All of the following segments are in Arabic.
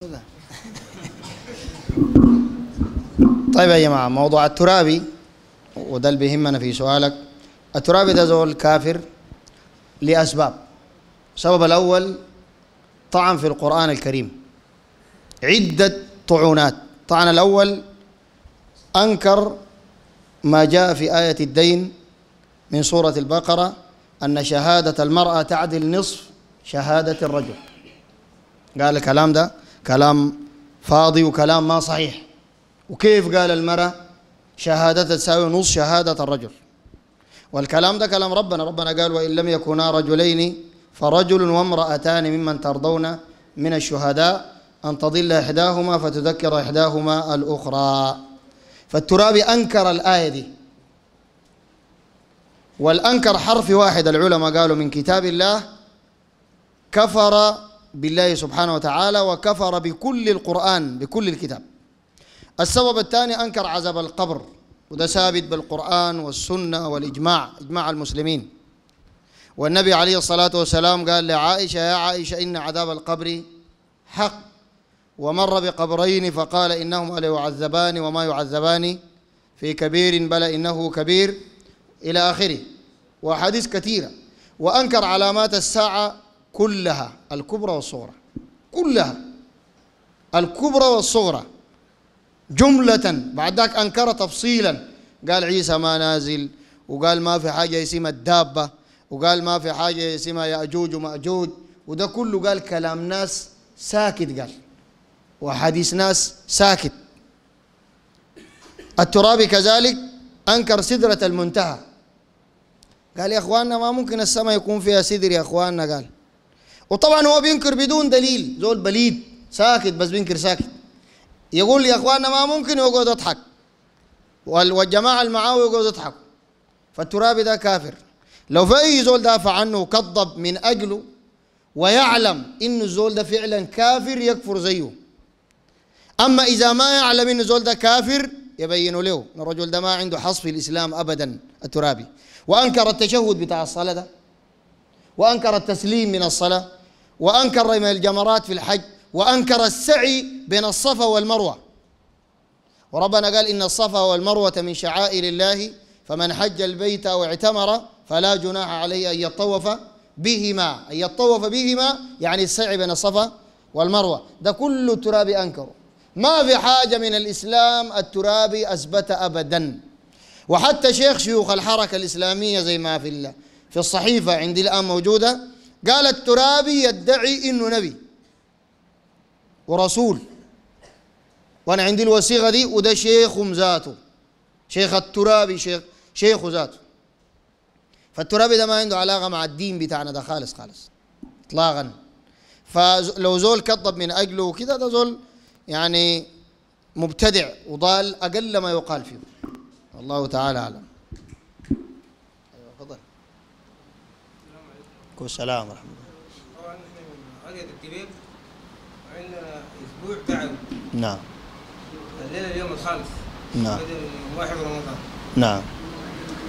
طيب يا جماعة موضوع الترابي وده اللي بيهمنا في سؤالك الترابي ده زول كافر لأسباب السبب الأول طعن في القرآن الكريم عدة طعونات طعن الأول أنكر ما جاء في آية الدين من سورة البقرة أن شهادة المرأة تعدل نصف شهادة الرجل قال الكلام ده كلام فاضي وكلام ما صحيح وكيف قال المرأة شهادتها تساوي نص شهادة الرجل والكلام ده كلام ربنا ربنا قال وإن لم يكونا رجلين فرجل وامرأتان ممن ترضون من الشهداء أن تضل إحداهما فتذكر إحداهما الأخرى فالترابي أنكر الآية دي والأنكر حرف واحد العلماء قالوا من كتاب الله كفر بالله سبحانه وتعالى وكفر بكل القرآن بكل الكتاب السبب الثاني أنكر عذاب القبر وده ثابت بالقرآن والسنة والإجماع إجماع المسلمين والنبي عليه الصلاة والسلام قال لعائشة يا عائشة إن عذاب القبر حق ومر بقبرين فقال إنهما ليعذبان وما يعذبان في كبير بل إنه كبير إلى آخره وأحاديث كثيرة وأنكر علامات الساعة كلها الكبرى والصغرى كلها الكبرى والصغرى جملة بعد ذاك أنكر تفصيلا قال عيسى ما نازل وقال ما في حاجة اسمها الدابة وقال ما في حاجة اسمها يأجوج ومأجوج وده كله قال كلام ناس ساكت قال وحديث ناس ساكت الترابي كذلك أنكر سدرة المنتهى قال يا أخواننا ما ممكن السماء يكون فيها سدر يا أخواننا قال وطبعا هو بينكر بدون دليل زول بليد ساكت بس بينكر ساكت يقول يا اخواننا ما ممكن يقعد يضحك والجماعه اللي معاه يقعدوا يضحكوا فالترابي ده كافر لو في اي زول دافع عنه وكذب من اجله ويعلم انه الزول ده فعلا كافر يكفر زيه اما اذا ما يعلم انه الزول ده كافر يبين له ان الرجل ده ما عنده حص في الاسلام ابدا الترابي وانكر التشهد بتاع الصلاه ده وانكر التسليم من الصلاه وأنكر رمي الجمرات في الحج وأنكر السعي بين الصفا والمروة وربنا قال إن الصفا والمروة من شعائر الله فمن حج البيت أو اعتمر فلا جناح عليه أن يطوف بهما أن يطوف بهما يعني السعي بين الصفا والمروة ده كل تراب أنكره ما في حاجة من الإسلام الترابي أثبت أبدا وحتى شيخ شيوخ الحركة الإسلامية زي ما في في الصحيفة عندي الآن موجودة قال الترابي يدعي انه نبي ورسول وانا عندي الوثيقه دي وده شيخ ذاته شيخ الترابي شيخ شيخ ذاته فالترابي ده ما عنده علاقه مع الدين بتاعنا ده خالص خالص اطلاقا فلو زول كذب من اجله وكده ده زول يعني مبتدع وضال اقل ما يقال فيه والله تعالى اعلم وعليكم السلام ورحمة الله طبعا نحن من عقدة الكبير عندنا اسبوع تعب نعم الليلة اليوم الخامس نعم واحد رمضان نعم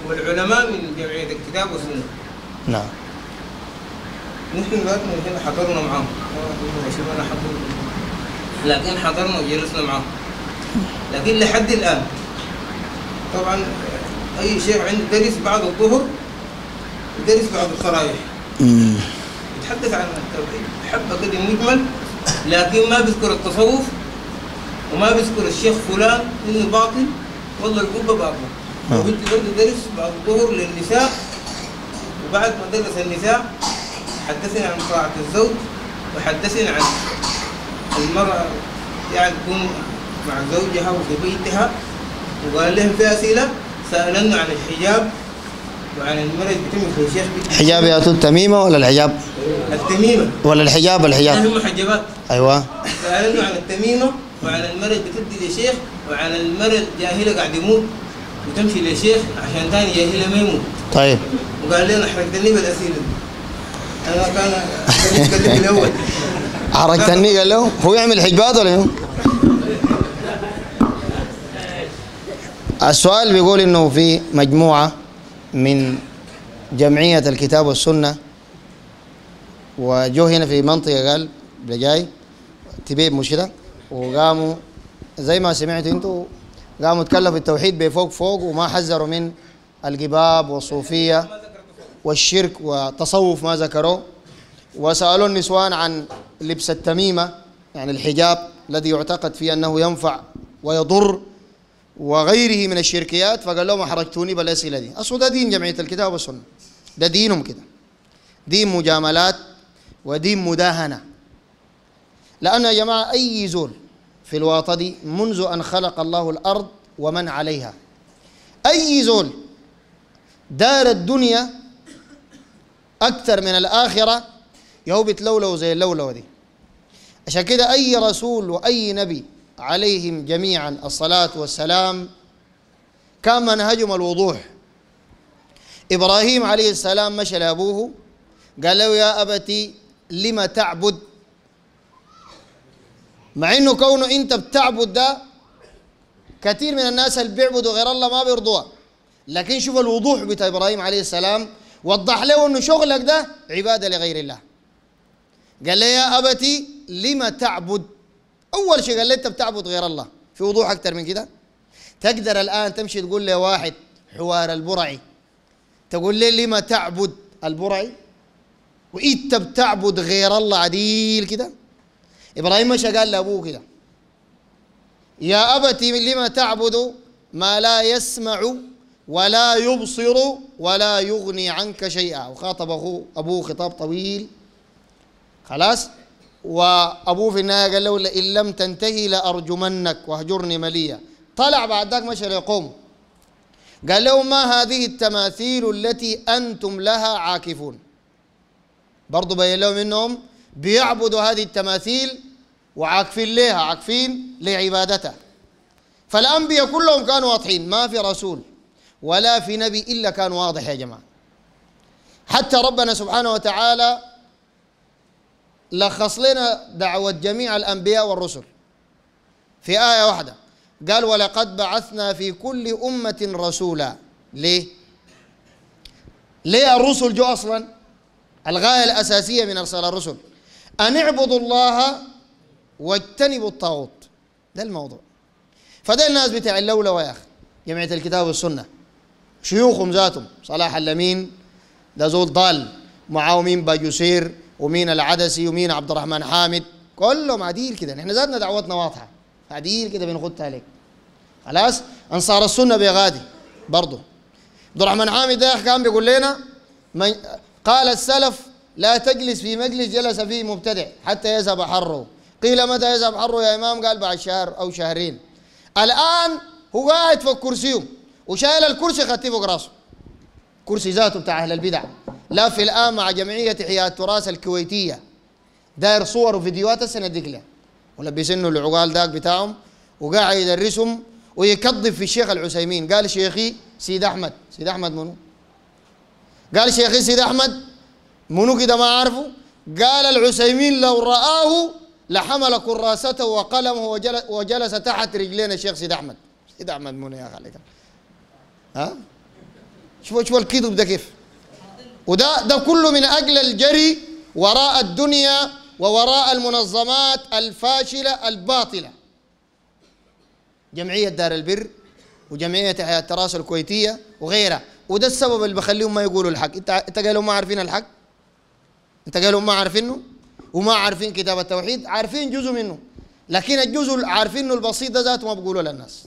والعلماء من جمعية الكتاب والسنة نعم نحن ذاتنا هنا حضرنا معاهم شباب لكن حضرنا وجلسنا معاهم لكن لحد الآن طبعا أي شيخ عنده درس بعد الظهر ودرس بعد الصرايح يتحدث عن التوحيد حبه كده مجمل لكن ما بيذكر التصوف وما بيذكر الشيخ فلان انه باطل والله القبه باطله آه. وقلت له درس بعد الظهر للنساء وبعد ما درس النساء حدثني عن طاعه الزوج وحدثني عن المراه يعني تكون مع زوجها وفي بيتها وقال لهم في اسئله سالنا عن الحجاب وعن حجاب يا تميمه ولا الحجاب الحجاب؟ هم حجابات ايوه انه على التميمة وعلى المرض بتدي لشيخ وعلى المرض جاهلة قاعد يموت وتمشي لشيخ عشان ثاني جاهلة ما يموت طيب وقال لنا حرقتني بالأسئلة أنا كان قلبي الأول حركتني قال له هو يعمل حجابات ولا يوم السؤال بيقول انه في مجموعه من جمعية الكتاب والسنة وجو هنا في منطقة قال بلجاي تبيب مشكلة وقاموا زي ما سمعت انتوا قاموا تكلموا التوحيد بفوق فوق وما حذروا من القباب والصوفية والشرك والتصوف ما ذكروه وسألوا النسوان عن لبس التميمة يعني الحجاب الذي يعتقد فيه أنه ينفع ويضر وغيره من الشركيات فقال لهم احرجتوني بالاسئله دي اصل ده دين جمعيه الكتاب والسنه ده دينهم كده دين مجاملات ودين مداهنه لأن يا جماعة أي زول في الواطة دي منذ أن خلق الله الأرض ومن عليها أي زول دار الدنيا أكثر من الآخرة يهو بتلولو زي اللولو دي عشان كده أي رسول وأي نبي عليهم جميعا الصلاة والسلام كان منهجهم الوضوح إبراهيم عليه السلام مشى لأبوه قال له يا أبتي لم تعبد مع إنه كونه أنت بتعبد ده كثير من الناس اللي بيعبدوا غير الله ما بيرضوها لكن شوف الوضوح بتاع إبراهيم عليه السلام وضح له إنه شغلك ده عبادة لغير الله قال له يا أبتي لم تعبد اول شيء قال لي انت بتعبد غير الله في وضوح اكثر من كده تقدر الان تمشي تقول لي واحد حوار البرعي تقول لي لما تعبد البرعي وانت بتعبد غير الله عديل كده ابراهيم مشى قال لابوه كده يا ابتي لما تعبد ما لا يسمع ولا يبصر ولا يغني عنك شيئا وخاطب اخوه ابوه خطاب طويل خلاص وابوه في النهايه قال له لئن لم تنتهي لارجمنك واهجرني مليا طلع بعد ذاك مشى لقومه قال لهم ما هذه التماثيل التي انتم لها عاكفون برضه بين لهم انهم بيعبدوا هذه التماثيل وعاكفين لها عاكفين لعبادتها فالانبياء كلهم كانوا واضحين ما في رسول ولا في نبي الا كان واضح يا جماعه حتى ربنا سبحانه وتعالى لخص لنا دعوة جميع الأنبياء والرسل في آية واحدة قال ولقد بعثنا في كل أمة رسولا ليه؟ ليه الرسل جو أصلا؟ الغاية الأساسية من إرسال الرسل أن اعبدوا الله واجتنبوا الطاغوت ده الموضوع فده الناس بتاع اللولة يا أخي جمعية الكتاب والسنة شيوخهم ذاتهم صلاح اللمين ده زول ضال معاومين باجوسير ومين العدسي ومين عبد الرحمن حامد كلهم عديل كده نحن زادنا دعوتنا واضحه عديل كده بنخدها عليك خلاص انصار السنه بغادي برضه عبد الرحمن حامد ده كان بيقول لنا من قال السلف لا تجلس في مجلس جلس فيه مبتدع حتى يذهب حره قيل متى يذهب حره يا امام قال بعد شهر او شهرين الان هو قاعد في كرسيه وشايل الكرسي خدتيه براسه كرسي ذاته بتاع أهل البدع لا في الآن مع جمعية إحياء التراث الكويتية داير صور وفيديوهات السنة ديك له ولبسنه العقال داك بتاعهم وقاعد يدرسهم ويكضف في الشيخ العسيمين قال شيخي سيد أحمد سيد أحمد منو قال شيخي سيد أحمد منو كده ما عارفه قال العسيمين لو رآه لحمل كراسته وقلمه وجلس, وجلس تحت رجلين الشيخ سيد أحمد سيد أحمد منو يا خالد ها شوفوا شوفوا الكذب ده كيف وده ده كله من اجل الجري وراء الدنيا ووراء المنظمات الفاشله الباطله جمعيه دار البر وجمعيه حياه التراث الكويتيه وغيرها وده السبب اللي بخليهم ما يقولوا الحق انت انت قالوا ما عارفين الحق انت قالوا ما عارفينه وما عارفين كتاب التوحيد عارفين جزء منه لكن الجزء اللي عارفينه البسيط ده ذاته ما بيقولوا للناس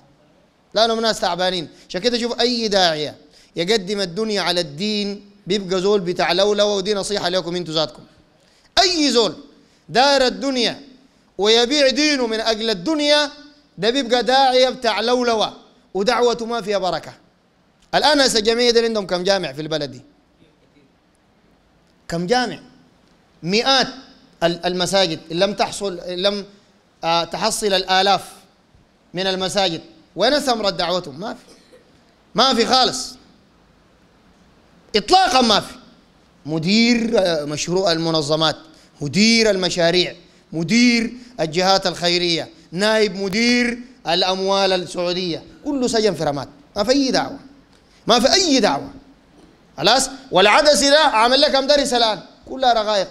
لانهم ناس تعبانين عشان كده شوف اي داعيه يقدم الدنيا على الدين بيبقى زول بتاع لولو ودي نصيحه لكم انتوا ذاتكم اي زول دار الدنيا ويبيع دينه من اجل الدنيا ده بيبقى داعيه بتاع لولوه ودعوته ما فيها بركه الان هسه الجمعيه دي عندهم كم جامع في البلد دي كم جامع مئات المساجد إن لم تحصل إن لم آه، تحصل الآلاف من المساجد وين ثمرة دعوتهم ما في ما في خالص اطلاقا ما في مدير آه، مشروع المنظمات مدير المشاريع مدير الجهات الخيريه نائب مدير الاموال السعوديه كله سجن في رماد ما في اي دعوه ما في اي دعوه خلاص والعدس ده عامل لك مدرس الان كلها رقائق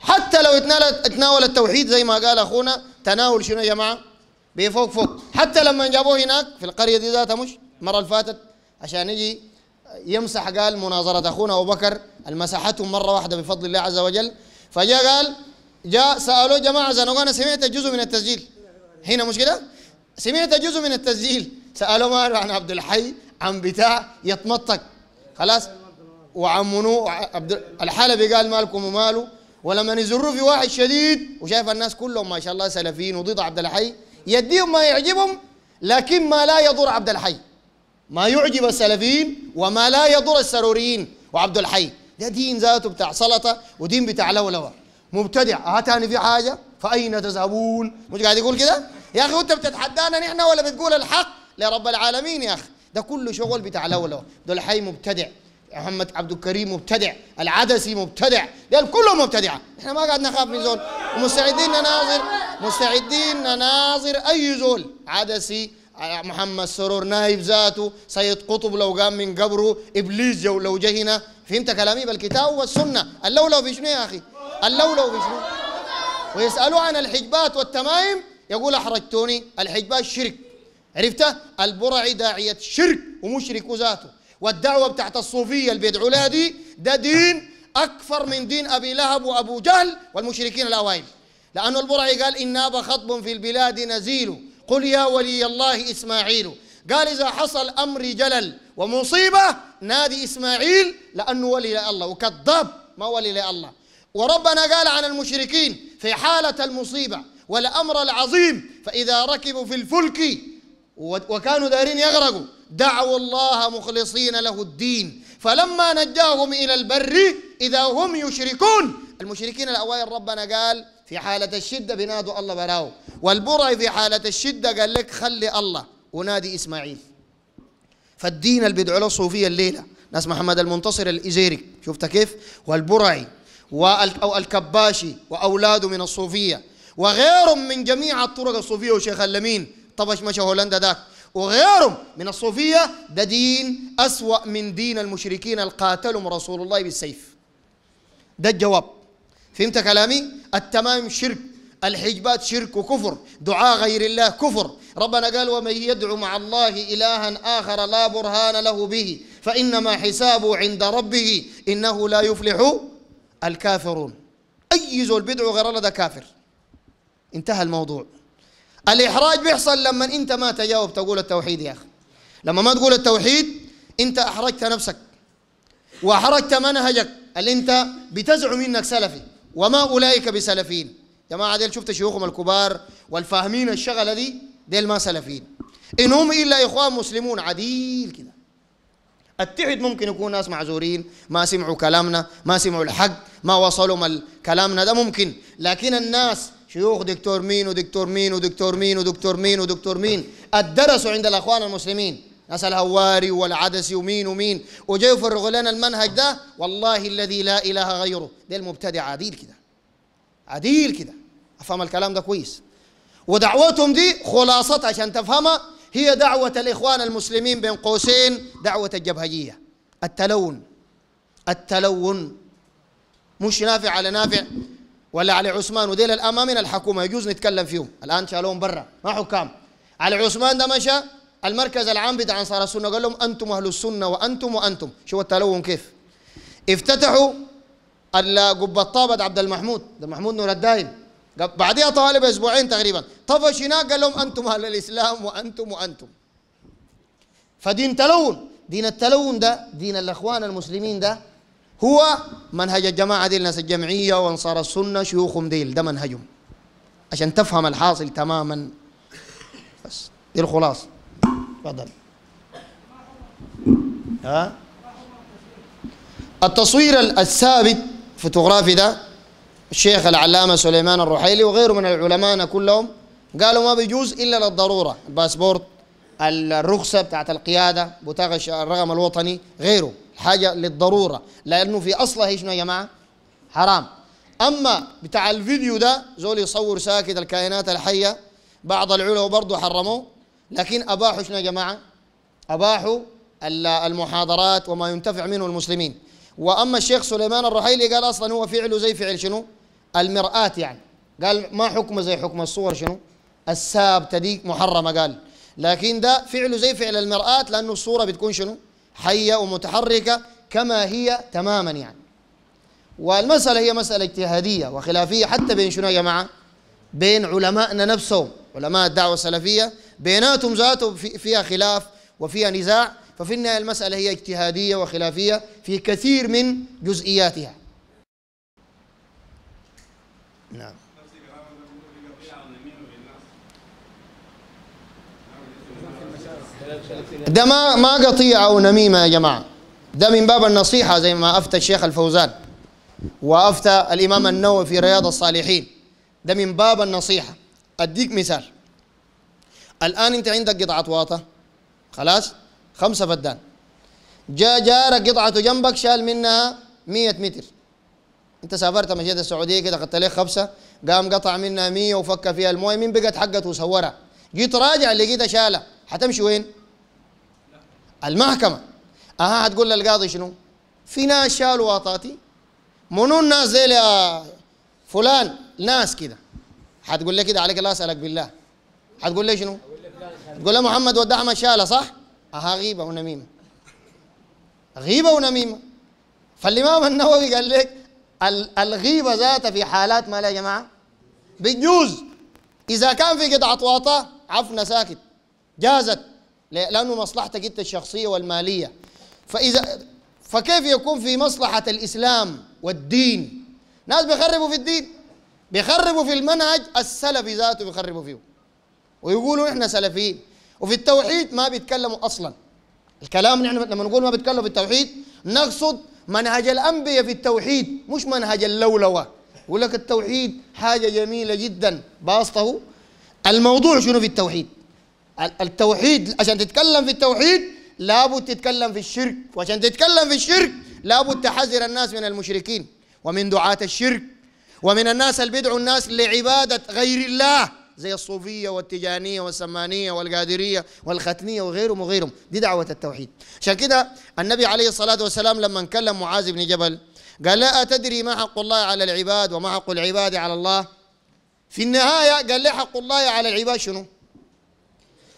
حتى لو اتناولت اتناول التوحيد زي ما قال اخونا تناول شنو يا جماعه بفوق فوق حتى لما جابوه هناك في القريه دي ذاتها مش المره اللي فاتت عشان يجي يمسح قال مناظرة أخونا أبو بكر المسحتهم مرة واحدة بفضل الله عز وجل فجاء قال جاء سألوه جماعة زنقوا أنا سمعت جزء من التسجيل هنا مش كده سمعت جزء من التسجيل سألوه ماله عن عبد الحي عن بتاع يتمطك خلاص وعن منو عبد الحلبي قال مالكم وماله ولما يزروا في واحد شديد وشايف الناس كلهم ما شاء الله سلفيين وضد عبد الحي يديهم ما يعجبهم لكن ما لا يضر عبد الحي ما يعجب السلفيين وما لا يضر السروريين وعبد الحي ده دين ذاته بتاع سلطه ودين بتاع لولوه مبتدع اه في حاجه فاين تذهبون مش قاعد يقول كده يا اخي وانت بتتحدانا نحن ولا بتقول الحق لرب العالمين يا اخي ده كله شغل بتاع لولوه عبد الحي مبتدع محمد عبد الكريم مبتدع العدسي مبتدع ده كلهم مبتدع احنا ما قاعد نخاف من زول ومستعدين نناظر مستعدين نناظر اي زول عدسي محمد سرور نايب ذاته سيد قطب لو قام من قبره ابليس جو لو جهنا فهمت كلامي بالكتاب والسنه اللولو بشنو يا اخي اللولو بشنو ويسالوا عن الحجبات والتمايم يقول احرجتوني الحجبات شرك عرفته البرعي داعيه شرك ومشرك ذاته والدعوه بتاعت الصوفيه اللي بيدعوا لها دي ده دين اكفر من دين ابي لهب وابو جهل والمشركين الاوائل لانه البرعي قال ان بخطب خطب في البلاد نزيل قل يا ولي الله إسماعيل قال إذا حصل أمر جلل ومصيبة نادي إسماعيل لأنه ولي الله وكذاب ما ولي الله وربنا قال عن المشركين في حالة المصيبة والأمر العظيم فإذا ركبوا في الفلك وكانوا دارين يغرقوا دعوا الله مخلصين له الدين فلما نجاهم إلى البر إذا هم يشركون المشركين الأوائل ربنا قال في حالة الشدة بينادوا الله براو والبرع في حالة الشدة قال لك خلي الله ونادي إسماعيل فالدين اللي بيدعوا له الصوفية الليلة ناس محمد المنتصر الإزيري شفت كيف والبرعي والكباشي وأولاده من الصوفية وغيرهم من جميع الطرق الصوفية وشيخ اللمين طبش مشى هولندا ذاك وغيرهم من الصوفية ده دين أسوأ من دين المشركين القاتلهم رسول الله بالسيف ده الجواب فهمت كلامي التمام شرك الحجبات شرك وكفر دعاء غير الله كفر ربنا قال ومن يدعو مع الله إلها آخر لا برهان له به فإنما حسابه عند ربه إنه لا يفلح الكافرون أي زول بيدعو غير الله ده كافر انتهى الموضوع الإحراج بيحصل لما أنت ما تجاوب تقول التوحيد يا أخي لما ما تقول التوحيد أنت أحرجت نفسك وأحرجت منهجك اللي أنت بتزعم إنك سلفي وما أولئك بسلفين جماعة ديل شفت شيوخهم الكبار والفاهمين الشغلة دي ديل ما سلفين إن هم إلا إخوان مسلمون عديل كده التعد ممكن يكون ناس معذورين ما سمعوا كلامنا ما سمعوا الحق ما وصلوا كلامنا ده ممكن لكن الناس شيوخ دكتور مين ودكتور مين ودكتور مين ودكتور مين ودكتور مين, ودكتور مين. عند الأخوان المسلمين ناس الهواري والعدسي ومين ومين وجاي يفرغوا لنا المنهج ده والله الذي لا اله غيره ده المبتدع عديل كده عديل كده افهم الكلام ده كويس ودعوتهم دي خلاصتها عشان تفهمها هي دعوة الإخوان المسلمين بين قوسين دعوة الجبهجية التلون التلون مش نافع على نافع ولا على عثمان وديل ما من الحكومة يجوز نتكلم فيهم الآن شالوهم برا ما حكام على عثمان ده مشى المركز العام بتاع انصار السنه قال لهم انتم اهل السنه وانتم وانتم شو التلون كيف افتتحوا قبة طابت عبد المحمود عبد محمود نور الدايم بعدها طالب اسبوعين تقريبا طفش هناك قال لهم انتم اهل الاسلام وانتم وانتم فدين تلون دين التلون ده دين الاخوان المسلمين ده هو منهج الجماعه دي الناس الجمعيه وانصار السنه شيوخهم ديل ده منهجهم عشان تفهم الحاصل تماما بس دي الخلاصه تفضل ها التصوير الثابت فوتوغرافي ده الشيخ العلامة سليمان الرحيلي وغيره من العلماء كلهم قالوا ما بيجوز إلا للضرورة الباسبورت الرخصة بتاعت القيادة بطاقة الرقم الوطني غيره حاجة للضرورة لأنه في أصلها شنو يا جماعة حرام أما بتاع الفيديو ده زول يصور ساكت الكائنات الحية بعض العلماء برضه حرموه لكن أباحوا شنو يا جماعة أباحوا المحاضرات وما ينتفع منه المسلمين وأما الشيخ سليمان الرحيلي قال أصلا هو فعله زي فعل شنو المرآة يعني قال ما حكمه زي حكم الصور شنو السابتة دي محرمة قال لكن ده فعله زي فعل المرآة لأنه الصورة بتكون شنو حية ومتحركة كما هي تماما يعني والمسألة هي مسألة اجتهادية وخلافية حتى بين شنو يا جماعة بين علمائنا نفسهم علماء الدعوة السلفية بيناتهم ذاته فيها خلاف وفيها نزاع ففي النهاية المسألة هي اجتهادية وخلافية في كثير من جزئياتها نعم ده ما ما قطيعة أو نميمة يا جماعة ده من باب النصيحة زي ما أفتى الشيخ الفوزان وأفتى الإمام النووي في رياض الصالحين ده من باب النصيحة أديك مثال الآن أنت عندك قطعة واطة خلاص خمسة فدان جاء جارك قطعته جنبك شال منها مية متر انت سافرت مشيت السعوديه كده قلت لك خمسة قام قطع منها 100 وفك فيها المويه مين بقت حقته وسورها جيت راجع لقيتها شالها حتمشي وين؟ المحكمه اها هتقول للقاضي شنو؟ في ناس شالوا واطاتي منو الناس ديل يا فلان ناس كده هتقول لي كده عليك الله اسالك بالله هتقول لي شنو؟ تقول له محمد ودع احمد شاله صح؟ اها غيبه ونميمه غيبه ونميمه فالامام النووي قال لك الغيبه ذاتها في حالات ما لا يا جماعه بتجوز اذا كان في قطعه واطه عفنا ساكت جازت لانه مصلحتك انت الشخصيه والماليه فاذا فكيف يكون في مصلحه الاسلام والدين ناس بيخربوا في الدين بيخربوا في المنهج السلفي ذاته بيخربوا فيه ويقولوا احنا سلفيين وفي التوحيد ما بيتكلموا اصلا الكلام نحن لما نقول ما بيتكلموا في التوحيد نقصد منهج الانبياء في التوحيد مش منهج اللولوه يقول لك التوحيد حاجه جميله جدا باسطه الموضوع شنو في التوحيد التوحيد عشان تتكلم في التوحيد لابد تتكلم في الشرك وعشان تتكلم في الشرك لابد تحذر الناس من المشركين ومن دعاة الشرك ومن الناس اللي بيدعوا الناس لعبادة غير الله زي الصوفية والتجانية والسمانية والقادرية والختمية وغيرهم وغيرهم دي دعوة التوحيد عشان كده النبي عليه الصلاة والسلام لما كلم معاذ بن جبل قال لا أتدري ما حق الله على العباد وما حق العباد على الله في النهاية قال لي حق الله على العباد شنو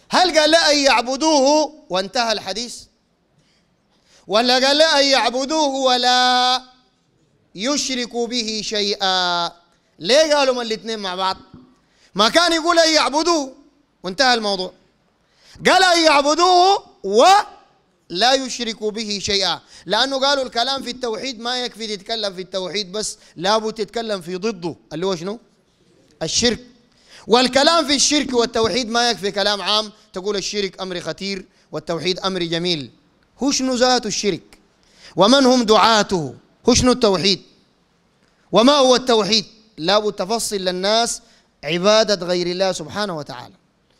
هل قال لا أن يعبدوه وانتهى الحديث ولا قال لا أن يعبدوه ولا يشركوا به شيئا ليه قالوا ما الاثنين مع بعض ما كان يقول أن يعبدوه وانتهى الموضوع قال أن يعبدوه ولا يشركوا به شيئا لأنه قالوا الكلام في التوحيد ما يكفي تتكلم في التوحيد بس لابد تتكلم في ضده اللي هو شنو الشرك والكلام في الشرك والتوحيد ما يكفي كلام عام تقول الشرك أمر خطير والتوحيد أمر جميل هو شنو ذات الشرك ومن هم دعاته هو شنو التوحيد وما هو التوحيد لابد تفصل للناس عبادة غير الله سبحانه وتعالى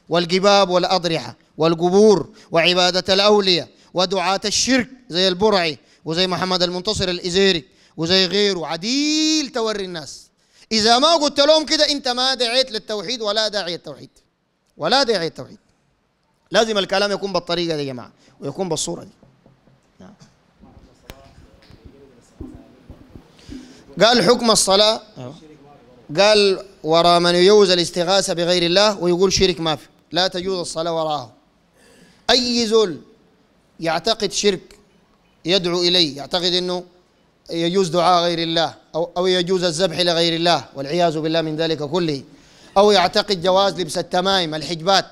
والجباب والأضرحة والقبور وعبادة الأولياء ودعاة الشرك زي البرعي وزي محمد المنتصر الإزيري وزي غيره عديل توري الناس إذا ما قلت لهم كده أنت ما دعيت للتوحيد ولا داعي التوحيد ولا داعي التوحيد لازم الكلام يكون بالطريقة دي يا جماعة ويكون بالصورة دي نعم. قال حكم الصلاة أيوه. قال وراء من يجوز الاستغاثة بغير الله ويقول شرك ما في لا تجوز الصلاة وراءه أي زول يعتقد شرك يدعو إليه يعتقد أنه يجوز دعاء غير الله أو, أو يجوز الذبح لغير الله والعياذ بالله من ذلك كله أو يعتقد جواز لبس التمائم الحجبات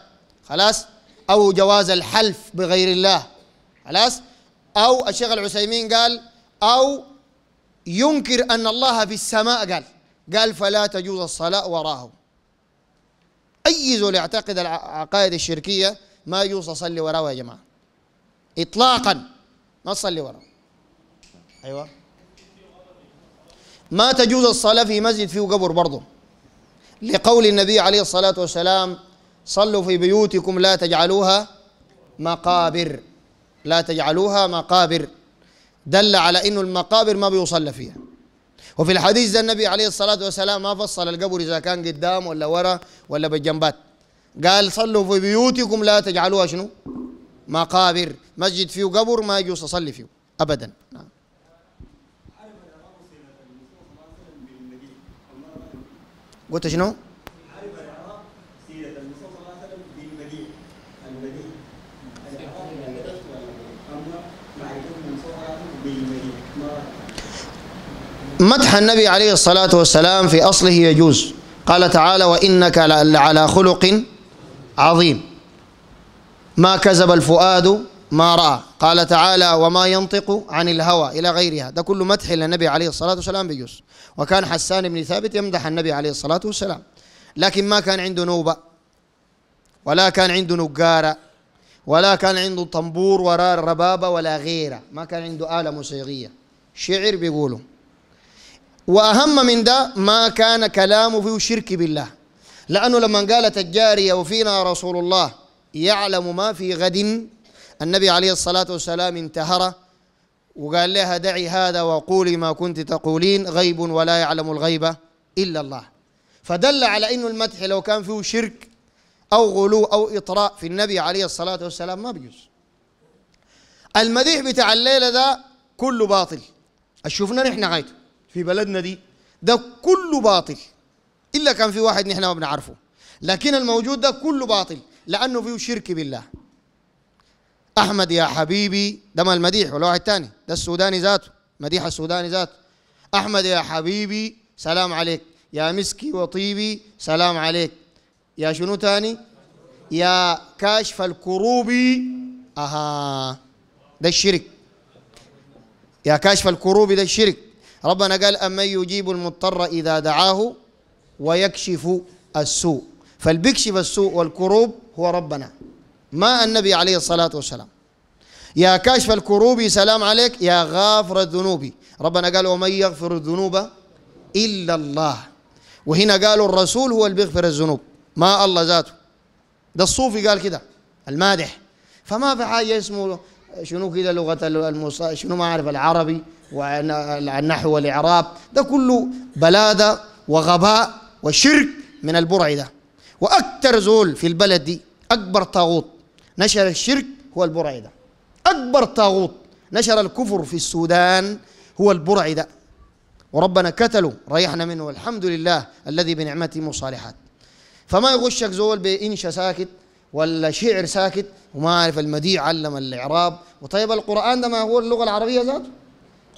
خلاص أو جواز الحلف بغير الله خلاص أو الشيخ العثيمين قال أو ينكر أن الله في السماء قال قال فلا تجوز الصلاة وراهم أي زول يعتقد العقائد الشركية ما يجوز أصلي وراه يا جماعة إطلاقا ما تصلي وراه أيوه ما تجوز الصلاة في مسجد فيه قبر برضه لقول النبي عليه الصلاة والسلام صلوا في بيوتكم لا تجعلوها مقابر لا تجعلوها مقابر دل على أن المقابر ما بيصلى فيها وفي الحديث ده النبي عليه الصلاة والسلام ما فصل القبر إذا كان قدام ولا ورا ولا بالجنبات قال صلوا في بيوتكم لا تجعلوها شنو مقابر مسجد فيه قبر ما يجوز أصلي فيه أبدا نعم قلت شنو؟ مدح النبي عليه الصلاة والسلام في أصله يجوز قال تعالى وإنك لعلى خلق عظيم ما كذب الفؤاد ما رأى قال تعالى وما ينطق عن الهوى إلى غيرها ده كله مدح للنبي عليه الصلاة والسلام بيجوز وكان حسان بن ثابت يمدح النبي عليه الصلاة والسلام لكن ما كان عنده نوبة ولا كان عنده نجارة ولا كان عنده طنبور ولا ربابة ولا غيره ما كان عنده آلة موسيقية شعر بيقولوا وأهم من ده ما كان كلامه فيه شرك بالله لأنه لما قالت الجارية وفينا رسول الله يعلم ما في غد النبي عليه الصلاة والسلام انتهر وقال لها دعي هذا وقولي ما كنت تقولين غيب ولا يعلم الغيب إلا الله فدل على أن المدح لو كان فيه شرك أو غلو أو إطراء في النبي عليه الصلاة والسلام ما بيجوز المديح بتاع الليلة ده كله باطل شفنا نحن غايته في بلدنا دي ده كله باطل الا كان في واحد نحن ما بنعرفه لكن الموجود ده كله باطل لانه فيه شرك بالله احمد يا حبيبي ده ما المديح ولا واحد تاني ده السوداني ذاته مديح السوداني ذاته احمد يا حبيبي سلام عليك يا مسكي وطيبي سلام عليك يا شنو تاني يا كاشف الكروب اها ده الشرك يا كاشف الكروب ده الشرك ربنا قال أمن يجيب المضطر إذا دعاه ويكشف السوء فالبكشف السوء والكروب هو ربنا ما النبي عليه الصلاة والسلام يا كاشف الكروب سلام عليك يا غافر الذنوب ربنا قال ومن يغفر الذنوب إلا الله وهنا قالوا الرسول هو اللي بيغفر الذنوب ما الله ذاته ده الصوفي قال كده المادح فما في حاجة اسمه شنو كده لغة المص... شنو ما أعرف العربي والنحو والإعراب ده كله بلادة وغباء وشرك من البرع ده وأكثر زول في البلد دي أكبر طاغوت نشر الشرك هو البرع ده أكبر طاغوت نشر الكفر في السودان هو البرع ده وربنا كتله ريحنا منه والحمد لله الذي بنعمته مصالحات فما يغشك زول بإنشا ساكت ولا شعر ساكت وما عارف المديع علم الإعراب وطيب القرآن ده ما هو اللغة العربية ذاته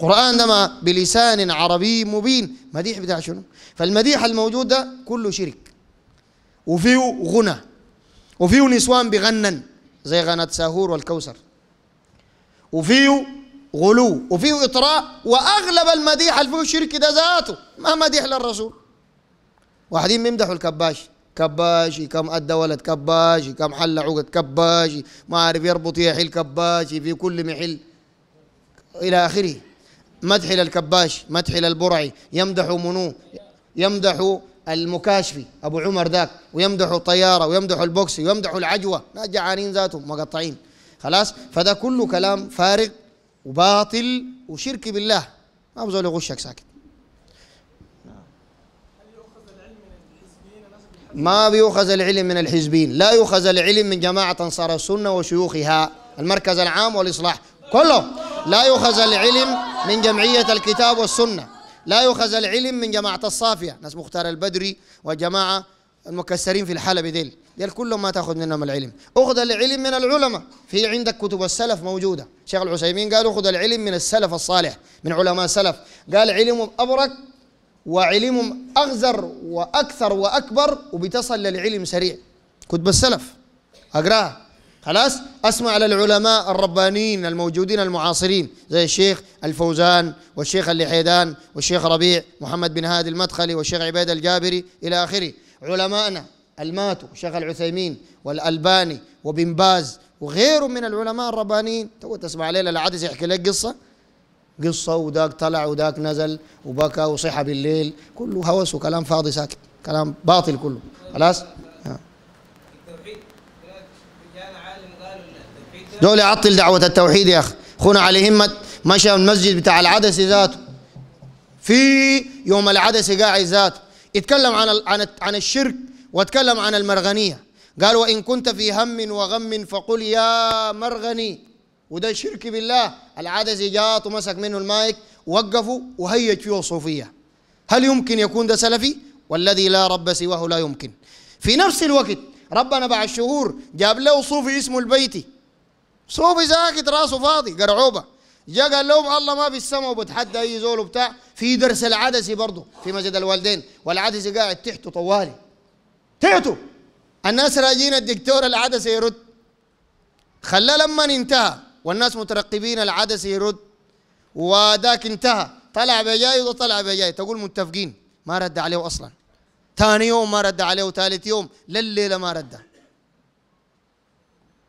القرآن ده بلسان عربي مبين مديح بتاع شنو فالمديح الموجود ده كله شرك وفيه غنى وفيه نسوان بغنن زي غنى ساهور والكوثر وفيه غلو وفيه إطراء وأغلب المديح اللي فيه شرك ده ذاته ما مديح للرسول واحدين بيمدحوا الكباش كباشي كم أدى ولد كباشي كم حل عقد كباشي ما عارف يربط يحل كباشي في كل محل إلى آخره مدح للكباش مدح للبرعي يمدح منو يمدح المكاشفي ابو عمر ذاك ويمدح الطياره ويمدح البوكسي ويمدح العجوه لا جعانين ذاتهم مقطعين خلاص فده كله كلام فارغ وباطل وشرك بالله ما بزول يغشك ساكت ما بيؤخذ العلم من الحزبين لا يؤخذ العلم من جماعة أنصار السنة وشيوخها المركز العام والإصلاح كله لا يؤخذ العلم من جمعية الكتاب والسنة لا يؤخذ العلم من جماعة الصافية ناس مختار البدري وجماعة المكسرين في الحلب ديل ديل كلهم ما تأخذ منهم العلم أخذ العلم من العلماء في عندك كتب السلف موجودة شيخ العسيمين قال أخذ العلم من السلف الصالح من علماء السلف قال علمهم أبرك وعلمهم أغزر وأكثر وأكبر وبتصل للعلم سريع كتب السلف أقراها خلاص اسمع للعلماء الربانيين الموجودين المعاصرين زي الشيخ الفوزان والشيخ اللحيدان والشيخ ربيع محمد بن هادي المدخلي والشيخ عبيد الجابري الى اخره علمائنا الماتو الشيخ العثيمين والالباني وبن باز وغيرهم من العلماء الربانيين تو تسمع ليلى العدس يحكي لك قصه قصه وذاك طلع وذاك نزل وبكى وصحى بالليل كله هوس وكلام فاضي ساكت كلام باطل كله خلاص دول يعطل دعوة التوحيد يا أخي خونا علي همة مشى المسجد بتاع العدس ذاته في يوم العدس قاعد ذاته يتكلم عن عن عن الشرك واتكلم عن المرغنيه قال وان كنت في هم وغم فقل يا مرغني وده شرك بالله العدس جات ومسك منه المايك وقفوا وهيج فيه الصوفيه هل يمكن يكون ده سلفي والذي لا رب سواه لا يمكن في نفس الوقت ربنا بعد شهور جاب له صوفي اسمه البيتي صوفي ساكت راسه فاضي قرعوبه جا قال لهم الله ما في السماء وبتحدى اي زول وبتاع في درس العدسي برضه في مسجد الوالدين والعدسي قاعد تحته طوالي تحته الناس راجين الدكتور العدسي يرد خلاه لما انتهى والناس مترقبين العدسي يرد وذاك انتهى طلع بجاي وطلع بجاي تقول متفقين ما رد عليه اصلا ثاني يوم ما رد عليه وثالث يوم لليله ما رد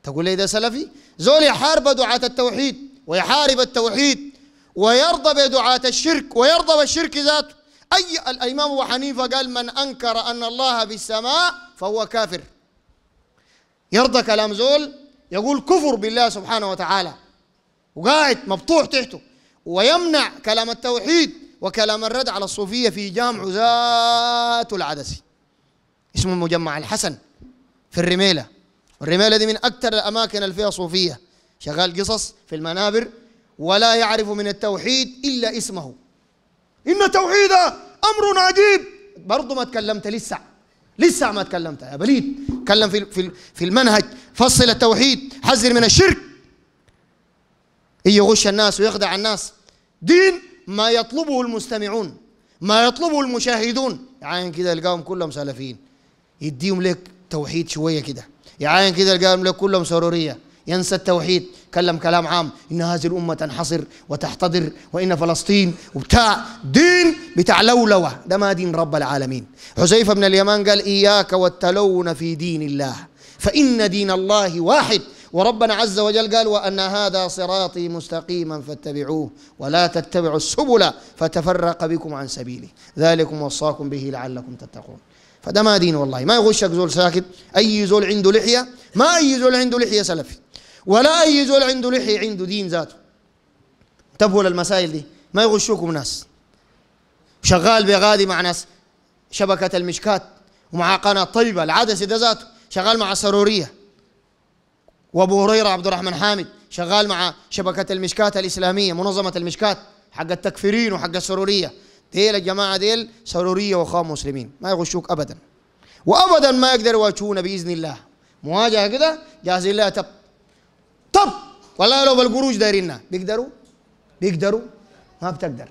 تقول لي ده سلفي زول يحارب دعاة التوحيد ويحارب التوحيد ويرضى بدعاة الشرك ويرضى بالشرك ذاته أي الإمام أبو حنيفة قال من أنكر أن الله في السماء فهو كافر يرضى كلام زول يقول كفر بالله سبحانه وتعالى وقاعد مبطوح تحته ويمنع كلام التوحيد وكلام الرد على الصوفية في جامع ذات العدسي اسمه مجمع الحسن في الرميله الرمال دي من اكثر الاماكن اللي فيها صوفيه شغال قصص في المنابر ولا يعرف من التوحيد الا اسمه ان توحيدا امر عجيب برضه ما تكلمت لسه لسه ما تكلمت يا بليد تكلم في في في المنهج فصل التوحيد حذر من الشرك إيه يغش الناس ويخدع الناس دين ما يطلبه المستمعون ما يطلبه المشاهدون يعني كده يلقاهم كلهم سلفيين يديهم لك توحيد شويه كده يعاين كده القائم له كلهم سرورية ينسى التوحيد كلم كلام عام إن هذه الأمة تنحصر وتحتضر وإن فلسطين وبتاع دين بتاع لولوة ده ما دين رب العالمين حذيفة بن اليمان قال إياك والتلون في دين الله فإن دين الله واحد وربنا عز وجل قال وأن هذا صراطي مستقيما فاتبعوه ولا تتبعوا السبل فتفرق بكم عن سبيله ذلكم وصاكم به لعلكم تتقون فده ما دين والله ما يغشك زول ساكت اي زول عنده لحيه ما اي زول عنده لحيه سلفي ولا اي زول عنده لحيه عنده دين ذاته انتبهوا للمسائل دي ما يغشوكم ناس شغال بغادي مع ناس شبكه المشكات ومع قناه طيبه العدسي ده ذاته شغال مع السروريه وابو هريره عبد الرحمن حامد شغال مع شبكه المشكات الاسلاميه منظمه المشكات حق التكفيرين وحق السروريه ديل الجماعة ديل سرورية وخام مسلمين ما يغشوك أبدا وأبدا ما يقدر يواجهونا بإذن الله مواجهة كده جاهزين لها تب طب والله لو بالقروش دايرنا بيقدروا بيقدروا ما بتقدر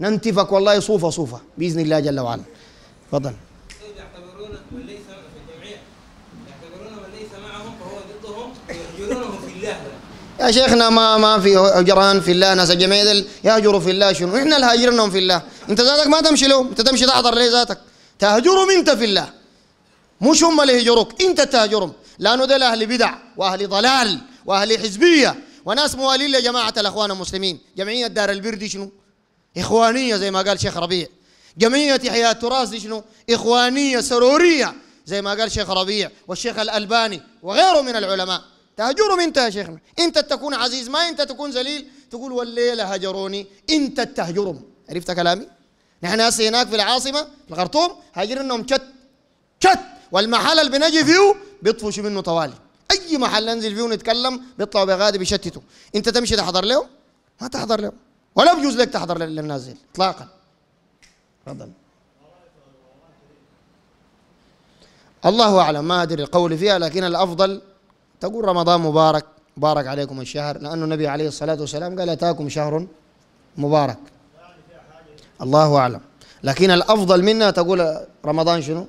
ننتفك والله صوفة صوفة بإذن الله جل وعلا تفضل يعتبرون وليس يا شيخنا ما ما في هجران في الله ناس الجمعيه دل يهجروا في الله شنو احنا اللي هاجرنهم في الله انت ذاتك ما تمشي لهم انت تمشي تحضر ليه ذاتك تهجرهم انت في الله مش هم اللي يهجروك انت تهجرهم لانه دول اهل بدع واهل ضلال واهل حزبيه وناس موالين لجماعه الاخوان المسلمين جمعيه دار البردي شنو اخوانيه زي ما قال شيخ ربيع جمعيه حياه التراث دي شنو اخوانيه سروريه زي ما قال شيخ ربيع والشيخ الالباني وغيره من العلماء تهجرهم انت يا شيخنا انت تكون عزيز ما انت تكون ذليل تقول والليله هجروني انت تهجرهم عرفت كلامي؟ نحن هسه هناك في العاصمه في الخرطوم هاجرينهم شت شت والمحل اللي بنجي فيه بيطفشوا منه طوالي اي محل ننزل فيه ونتكلم بيطلعوا بغادي بيشتتوا انت تمشي تحضر لهم ما تحضر لهم ولا بجوز لك تحضر للناس اطلاقا تفضل الله اعلم ما ادري القول فيها لكن الافضل تقول رمضان مبارك بارك عليكم الشهر لأنه النبي عليه الصلاة والسلام قال أتاكم شهر مبارك الله أعلم لكن الأفضل منا تقول رمضان شنو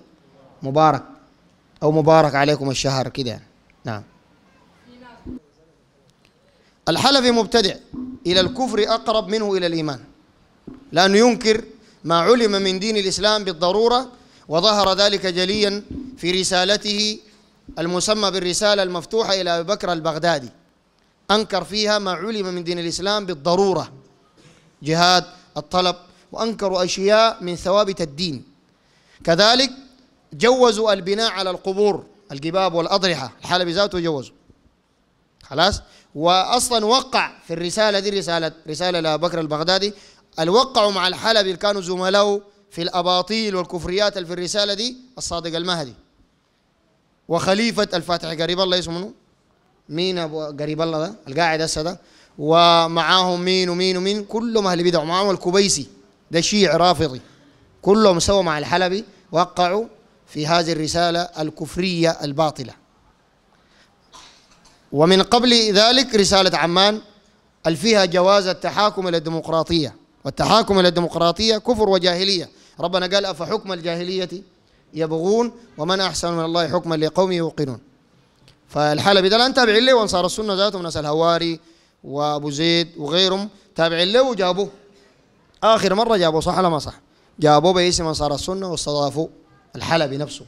مبارك أو مبارك عليكم الشهر كده يعني. نعم الحلفي مبتدع إلى الكفر أقرب منه إلى الإيمان لأنه ينكر ما علم من دين الإسلام بالضرورة وظهر ذلك جليا في رسالته المسمى بالرسالة المفتوحة إلى أبي بكر البغدادي أنكر فيها ما علم من دين الإسلام بالضرورة جهاد الطلب وأنكروا أشياء من ثوابت الدين كذلك جوزوا البناء على القبور الجباب والأضرحة الحلبي ذاته جوزوا خلاص وأصلا وقع في الرسالة دي رسالة رسالة لأبي بكر البغدادي الوقعوا مع الحلبي اللي كانوا زملاء في الأباطيل والكفريات اللي في الرسالة دي الصادق المهدي وخليفة الفاتح قريب الله اسمه مين أبو قريب الله ده القاعد هسه ده ومعاهم مين ومين ومين كلهم أهل بدع ومعاهم الكبيسي ده شيعي رافضي كلهم سوا مع الحلبي وقعوا في هذه الرسالة الكفرية الباطلة ومن قبل ذلك رسالة عمان اللي فيها جواز التحاكم إلى الديمقراطية والتحاكم إلى الديمقراطية كفر وجاهلية ربنا قال أفحكم الجاهلية يبغون ومن أحسن من الله حكما لقوم يوقنون فالحلبي ده الآن تابعين له وأنصار السنة ذاتهم ناس الهواري وأبو زيد وغيرهم تابعين له وجابوه آخر مرة جابوه صح ولا ما صح جابوه باسم أنصار السنة واستضافوا الحلبي نفسه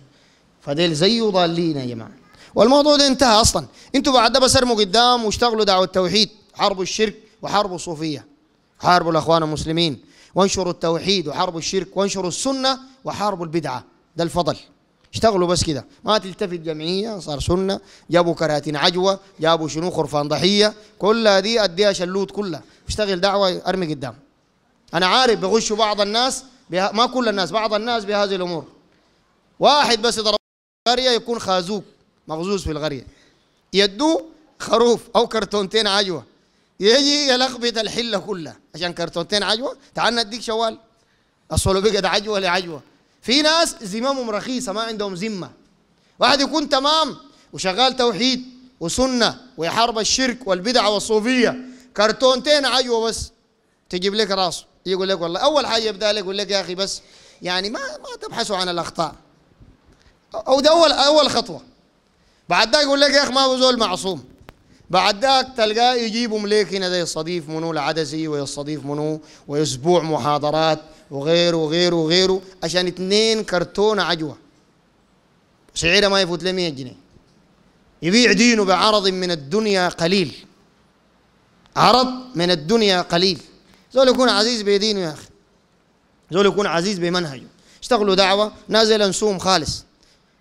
فديل زيه ضالين يا جماعة والموضوع ده انتهى أصلا انتوا بعد ده بس قدام واشتغلوا دعوة التوحيد حرب الشرك وحرب الصوفية حاربوا الأخوان المسلمين وانشروا التوحيد وحاربوا الشرك وانشروا السنة وحاربوا البدعة ده الفضل اشتغلوا بس كده ما تلتفت جمعيه صار سنه جابوا كراتين عجوه جابوا شنو خرفان ضحيه كلها دي اديها شلوت كلها اشتغل دعوه ارمي قدام انا عارف بغشوا بعض الناس بها ما كل الناس بعض الناس بهذه الامور واحد بس يضرب قريه يكون خازوق مغزوز في القريه يدو خروف او كرتونتين عجوه يجي يلخبط الحله كلها عشان كرتونتين عجوه تعال نديك شوال الصلو بقد عجوه لعجوه في ناس ذمامهم رخيصه ما عندهم ذمه واحد يكون تمام وشغال توحيد وسنه ويحارب الشرك والبدع والصوفيه كرتونتين عجوه بس تجيب لك راسه يقول لك والله اول حاجه يبدا لك يقول لك يا اخي بس يعني ما ما تبحثوا عن الاخطاء او ده اول اول خطوه بعد ده يقول لك يا اخي ما هو زول معصوم بعد ذاك تلقاه يجيبوا مليك هنا يستضيف منو العدسي ويستضيف منو واسبوع محاضرات وغيره وغيره وغيره عشان اثنين كرتون عجوه سعرها ما يفوت له 100 جنيه يبيع دينه بعرض من الدنيا قليل عرض من الدنيا قليل زول يكون عزيز بدينه يا اخي زول يكون عزيز بمنهجه اشتغلوا دعوه نازل نسوم خالص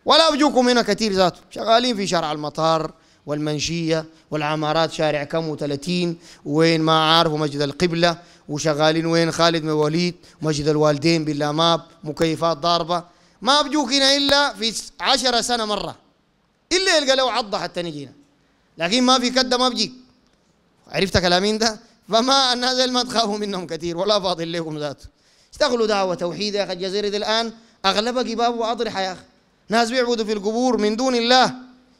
ولا بجوكم هنا كثير ذاته شغالين في شارع المطار والمنشية والعمارات شارع كم وثلاثين وين ما عارف مسجد القبلة وشغالين وين خالد مواليد مسجد الوالدين باللاماب ماب مكيفات ضاربة ما بجوك هنا إلا في عشرة سنة مرة إلا يلقى لو عضة حتى نجينا لكن ما في كده ما بجيك عرفت كلامين ده فما الناس ما تخافوا منهم كثير ولا فاضل لكم ذاته اشتغلوا دعوة توحيد يا أخي الجزيرة الآن أغلبها جباب وأضرحة يا أخي ناس بيعبدوا في القبور من دون الله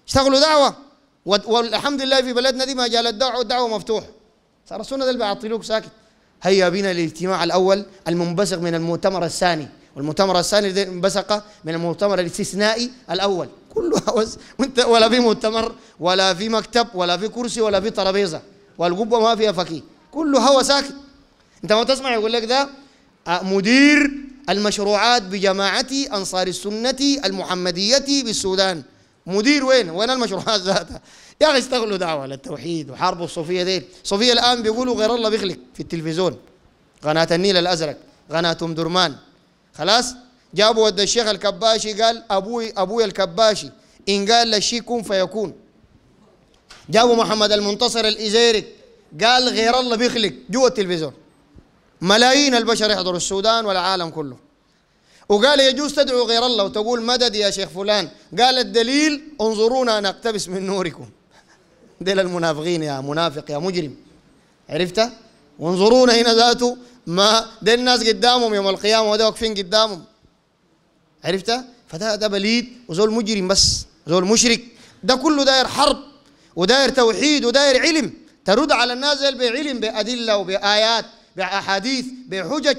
اشتغلوا دعوة والحمد لله في بلدنا دي ما جال الدعوه الدعوه مفتوحه صار السنه اللي بيعطلوك ساكت هيا بنا الاجتماع الاول المنبثق من المؤتمر الثاني والمؤتمر الثاني انبثق من المؤتمر الاستثنائي الاول كله هوس وانت ولا في مؤتمر ولا في مكتب ولا في كرسي ولا في ترابيزه والقبه ما فيها فكيه كله هوا ساكت انت ما تسمع يقول لك ده آه، مدير المشروعات بجماعة أنصار السنة المحمدية بالسودان مدير وين؟ وين المشروعات ذاتها؟ يا اخي استغلوا دعوه للتوحيد وحاربوا الصوفيه دي، الصوفيه الان بيقولوا غير الله بيخلق في التلفزيون قناه النيل الازرق، قناه ام درمان خلاص؟ جابوا ود الشيخ الكباشي قال ابوي ابوي الكباشي ان قال للشيء كن فيكون جابوا محمد المنتصر الازيري قال غير الله بيخلق جوا التلفزيون ملايين البشر يحضروا السودان والعالم كله وقال يجوز تدعو غير الله وتقول مدد يا شيخ فلان قال الدليل انظرونا أنا أقتبس من نوركم ديل المنافقين يا منافق يا مجرم عرفت وانظرونا هنا ذاته ما ديل الناس قدامهم يوم القيامة وده واقفين قدامهم عرفت فده ده بليد وزول مجرم بس زول مشرك ده كله داير حرب وداير توحيد وداير علم ترد على الناس بعلم بأدلة وبآيات بأحاديث بحجج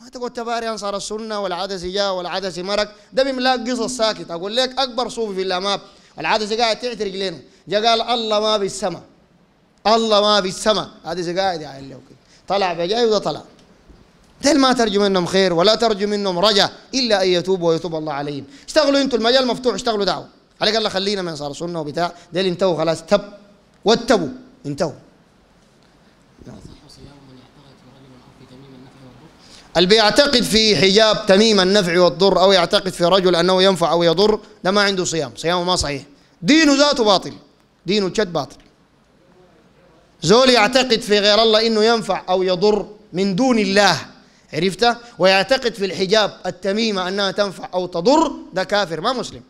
ما تقول تباري انصار السنه والعدسي جاء والعدسي مرق ده بملاك قصص ساكت اقول لك اكبر صوفي في الاماب العدسي قاعد تعترق لنا جاء قال الله ما في السماء الله ما في السماء هذا قاعد يعلي كده طلع بجاي وده طلع تل ما ترجو منهم خير ولا ترجو منهم رجا الا ان يتوبوا ويتوب الله عليهم اشتغلوا انتم المجال مفتوح اشتغلوا دعوه عليك الله خلينا من صار سنه وبتاع ديل انتهوا خلاص تب واتبوا انتهوا اللي بيعتقد في حجاب تميم النفع والضر أو يعتقد في رجل أنه ينفع أو يضر ده ما عنده صيام صيامه ما صحيح دينه ذاته باطل دينه جد باطل زول يعتقد في غير الله انه ينفع او يضر من دون الله عرفته ويعتقد في الحجاب التميمه انها تنفع او تضر ده كافر ما مسلم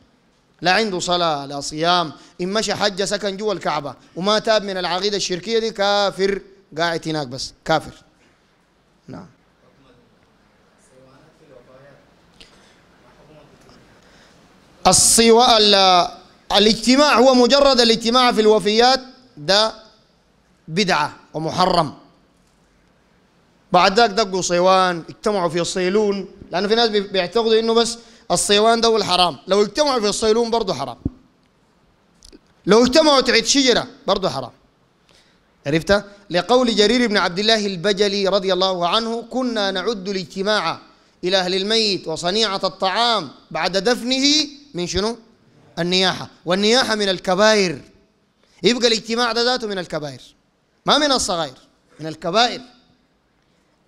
لا عنده صلاه لا صيام ان مشى حج سكن جوا الكعبه وما تاب من العقيده الشركيه دي كافر قاعد هناك بس كافر نعم الصوا الاجتماع هو مجرد الاجتماع في الوفيات ده بدعة ومحرم بعد ذاك دقوا صيوان اجتمعوا في الصيلون لأنه في ناس بيعتقدوا إنه بس الصيوان ده الحرام لو اجتمعوا في الصيلون برضه حرام لو اجتمعوا تعيد شجرة برضه حرام عرفت لقول جرير بن عبد الله البجلي رضي الله عنه كنا نعد الاجتماع إلى أهل الميت وصنيعة الطعام بعد دفنه من شنو النياحة والنياحة من الكبائر يبقى الاجتماع ده ذاته من الكبائر ما من الصغائر من الكبائر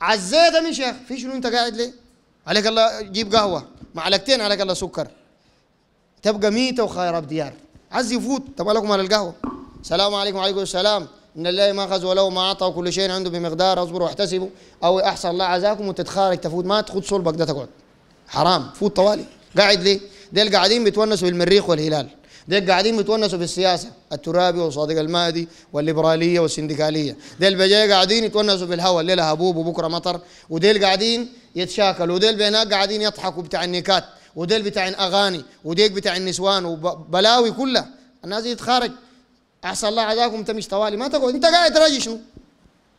عزيت من شيخ في شنو انت قاعد ليه عليك الله جيب قهوة معلقتين عليك الله سكر تبقى ميتة وخيراب ديار عز يفوت طب لكم على القهوة السلام عليكم وعليكم السلام ان الله ما اخذ ولو ما اعطى وكل شيء عنده بمقدار اصبروا واحتسبوا او احسن الله عزاكم وتتخارج تفوت ما تخد صلبك ده تقعد حرام فوت طوالي قاعد ليه ديل قاعدين بيتونسوا بالمريخ والهلال ديل قاعدين بيتونسوا بالسياسه الترابي وصادق المهدي والليبراليه والسندكاليه ديل بجاي قاعدين يتونسوا بالهواء الليله هبوب وبكره مطر وديل قاعدين يتشاكلوا وديل بيناك قاعدين يضحكوا بتاع النكات وديل بتاع الاغاني وديك بتاع النسوان وبلاوي كلها الناس دي تتخارج احسن الله عزاكم انت مش طوالي ما تقعد انت قاعد راجي شنو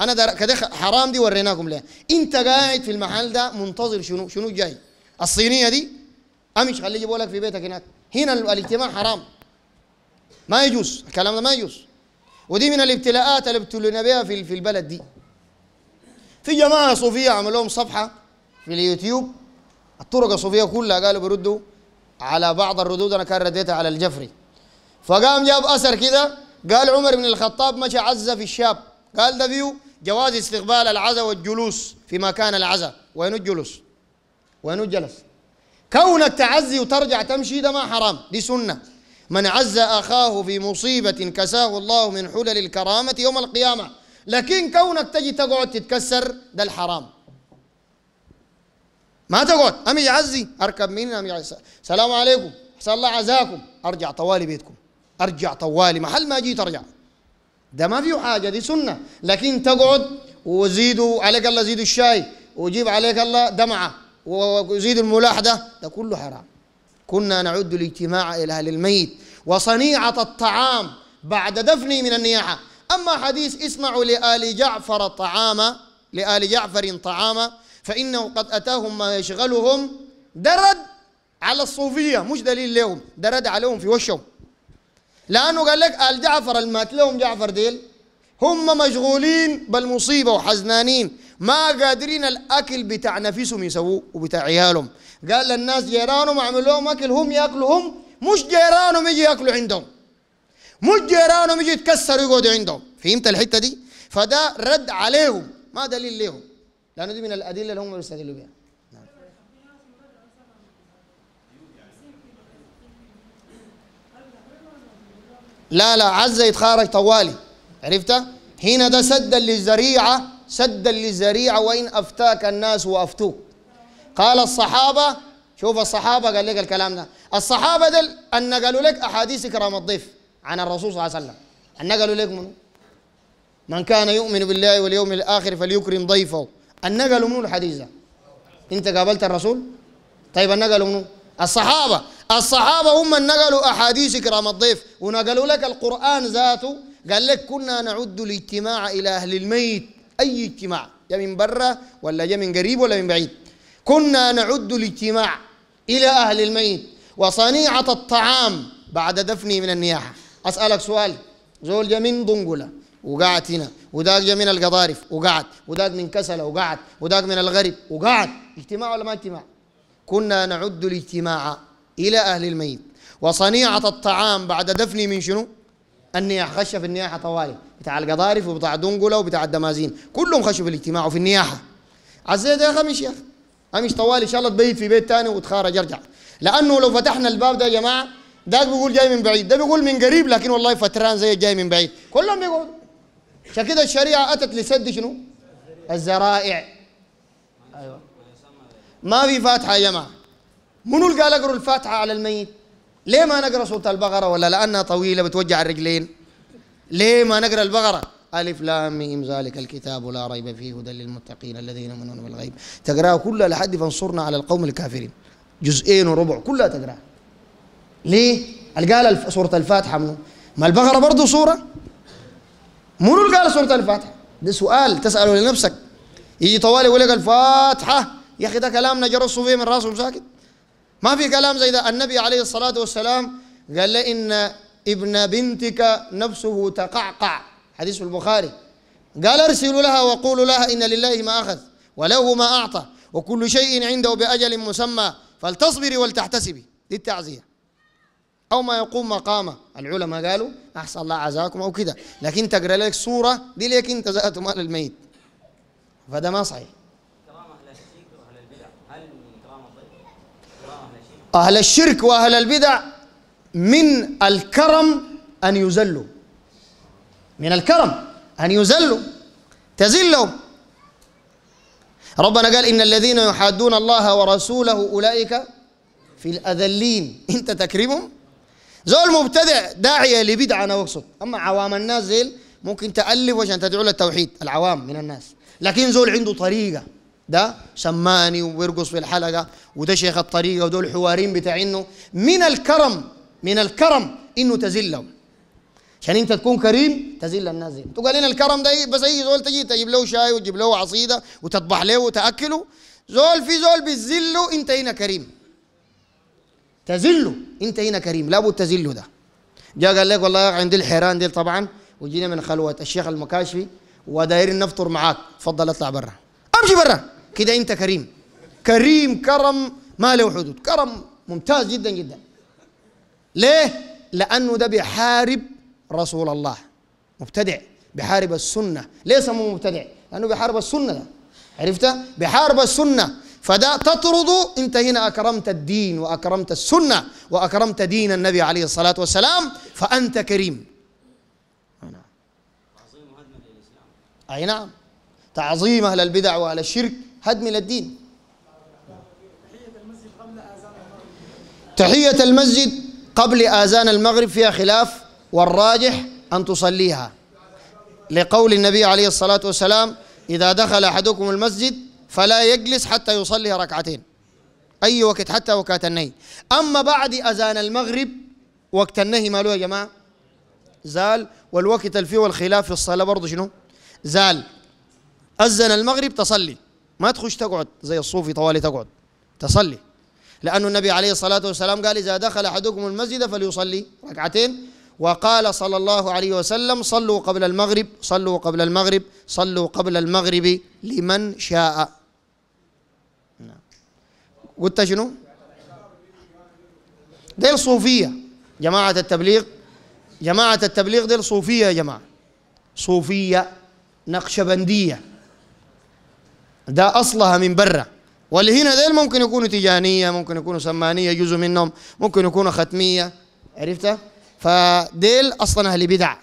انا ده كده حرام دي وريناكم ليه انت قاعد في المحل ده منتظر شنو شنو جاي الصينيه دي امش خليه يجيبه لك في بيتك هناك هنا الاجتماع حرام ما يجوز الكلام ده ما يجوز ودي من الابتلاءات اللي ابتلينا بها في في البلد دي في جماعه صوفيه عملوا لهم صفحه في اليوتيوب الطرق الصوفيه كلها قالوا بيردوا على بعض الردود انا كان رديتها على الجفري فقام جاب اثر كده قال عمر بن الخطاب مشى عزة في الشاب قال ده فيو جواز استقبال العزة والجلوس في مكان العزة وين الجلوس وين الجلس كونك تعزي وترجع تمشي ده ما حرام دي سنة من عز أخاه في مصيبة كساه الله من حلل الكرامة يوم القيامة لكن كونك تجي تقعد تتكسر ده الحرام ما تقعد أمي يعزي أركب مين أم يعزي سلام عليكم أحسن الله عزاكم أرجع طوالي بيتكم أرجع طوالي محل ما جيت أرجع ده ما فيه حاجة دي سنة لكن تقعد وزيدوا عليك الله زيدوا الشاي وجيب عليك الله دمعة ويزيد الملاحدة ده كله حرام كنا نعد الاجتماع إلى أهل الميت وصنيعة الطعام بعد دفنه من النياحة أما حديث اسمعوا لآل جعفر طعاما لآل جعفر طعاما فإنه قد أتاهم ما يشغلهم درد على الصوفية مش دليل لهم درد عليهم في وشهم لأنه قال لك آل جعفر المات لهم جعفر ديل هم مشغولين بالمصيبة وحزنانين ما قادرين الاكل بتاع نفسهم يسووه وبتاع عيالهم قال للناس جيرانهم اعمل لهم اكل هم ياكلوا هم مش جيرانهم يجي ياكلوا عندهم مش جيرانهم يجي يتكسروا يقعدوا عندهم فهمت الحته دي فده رد عليهم ما دليل لهم لانه دي من الادله اللي هم بيستدلوا بها نعم. لا لا عزه يتخارج طوالي عرفت هنا ده سد للذريعه سدا للذريعة وإن أفتاك الناس وأفتوك قال الصحابة شوف الصحابة قال لك الكلام ده الصحابة دل أن قالوا لك أحاديث إكرام الضيف عن الرسول صلى الله عليه وسلم أن قالوا لك منه من كان يؤمن بالله واليوم الآخر فليكرم ضيفه أن قالوا منه الحديث ده أنت قابلت الرسول طيب أن قالوا منه الصحابة الصحابة هم من نقلوا أحاديث إكرام الضيف ونقلوا لك القرآن ذاته قال لك كنا نعد الاجتماع إلى أهل الميت أي اجتماع يا من برا ولا يا من قريب ولا من بعيد كنا نعد الاجتماع إلى أهل الميت وصنيعة الطعام بعد دفنه من النياحة أسألك سؤال زول جا من دنقلة وقعد هنا وداك جا من القضارف وقعد وداك من كسلة وقعد وداك من الغرب وقعد اجتماع ولا ما اجتماع كنا نعد الاجتماع إلى أهل الميت وصنيعة الطعام بعد دفنه من شنو النياحه خش في النياحه طوالي بتاع القضارف وبتاع دنقله وبتاع الدمازين كلهم خشوا في الاجتماع وفي النياحه عزيت يا اخي امشي يا اخي امشي طوالي ان شاء الله تبيت في بيت ثاني وتخرج ارجع لانه لو فتحنا الباب ده يا جماعه ده بيقول جاي من بعيد ده بيقول من قريب لكن والله فتران زي جاي من بعيد كلهم بيقول عشان كده الشريعه اتت لسد شنو؟ الزرائع ايوه ما في فاتحه يا جماعه منو اللي قال اقروا الفاتحه على الميت؟ ليه ما نقرا سوره البقره ولا لانها طويله بتوجع الرجلين ليه ما نقرا البقره ألف لام ميم ذلك الكتاب لا ريب فيه هدى للمتقين الذين يؤمنون بالغيب تقراها كلها لحد فانصرنا على القوم الكافرين جزئين وربع كلها تقراها ليه؟ اللي قال سورة الفاتحة منه ما البقرة برضه سورة مو اللي قال سورة الفاتحة؟ ده سؤال تسأله لنفسك يجي طوالي يقول لك الفاتحة يا أخي ده كلام نجرسه فيه من راسه مساكت ما في كلام زي ده النبي عليه الصلاة والسلام قال لإن إن ابن بنتك نفسه تقعقع حديث البخاري قال ارسلوا لها وقولوا لها إن لله ما أخذ وله ما أعطى وكل شيء عنده بأجل مسمى فلتصبري ولتحتسبي دي التعزية أو ما يقوم مقامه العلماء قالوا أحسن الله عزاكم أو كده لكن تقرأ لك صورة دي لك أنت زأت مال الميت فده ما صحيح أهل الشرك وأهل البدع من الكرم أن يزلوا من الكرم أن يزلوا تزلوا ربنا قال إن الذين يحادون الله ورسوله أولئك في الأذلين أنت تكرمهم زول مبتدع داعية لبدعة أنا أقصد أما عوام الناس زيل ممكن تألف عشان تدعو للتوحيد العوام من الناس لكن زول عنده طريقة ده سماني ويرقص في الحلقة وده شيخ الطريقة ودول الحوارين بتاعينه من الكرم من الكرم إنه تزلهم عشان انت تكون كريم تزل الناس دي تقول لنا الكرم ده إيه؟ بس اي زول تجي تجيب له شاي وتجيب له عصيده وتطبح له وتاكله زول في زول بتزله انت هنا كريم تزله انت هنا كريم لابد تزله ده جاء قال لك والله عندي الحيران دي طبعا وجينا من خلوه الشيخ المكاشفي ودايرين نفطر معاك تفضل اطلع برا امشي برا كده انت كريم كريم كرم ما له حدود كرم ممتاز جدا جدا ليه لانه ده بيحارب رسول الله مبتدع بيحارب السنه ليس سموه مبتدع لانه بيحارب السنه ده عرفت بيحارب السنه فده تطرد انت هنا اكرمت الدين واكرمت السنه واكرمت دين النبي عليه الصلاه والسلام فانت كريم اي نعم تعظيم اهل البدع واهل الشرك هدم للدين تحية المسجد قبل آذان المغرب فيها خلاف والراجح أن تصليها لقول النبي عليه الصلاة والسلام إذا دخل أحدكم المسجد فلا يجلس حتى يصلي ركعتين أي وقت حتى وقت النهي أما بعد أذان المغرب وقت النهي ماله يا جماعة زال والوقت اللي فيه في الصلاة برضه شنو زال أذن المغرب تصلي ما تخش تقعد زي الصوفي طوالي تقعد تصلي لأن النبي عليه الصلاة والسلام قال إذا دخل أحدكم المسجد فليصلي ركعتين وقال صلى الله عليه وسلم صلوا قبل المغرب صلوا قبل المغرب صلوا قبل المغرب لمن شاء نعم. قلت شنو ديل صوفية جماعة التبليغ جماعة التبليغ ديل صوفية يا جماعة صوفية نقشبندية ده أصلها من برا واللي هنا ذيل ممكن يكونوا تجانية ممكن يكونوا سمانية جزء منهم ممكن يكونوا ختمية عرفتها فديل أصلا أهل بدع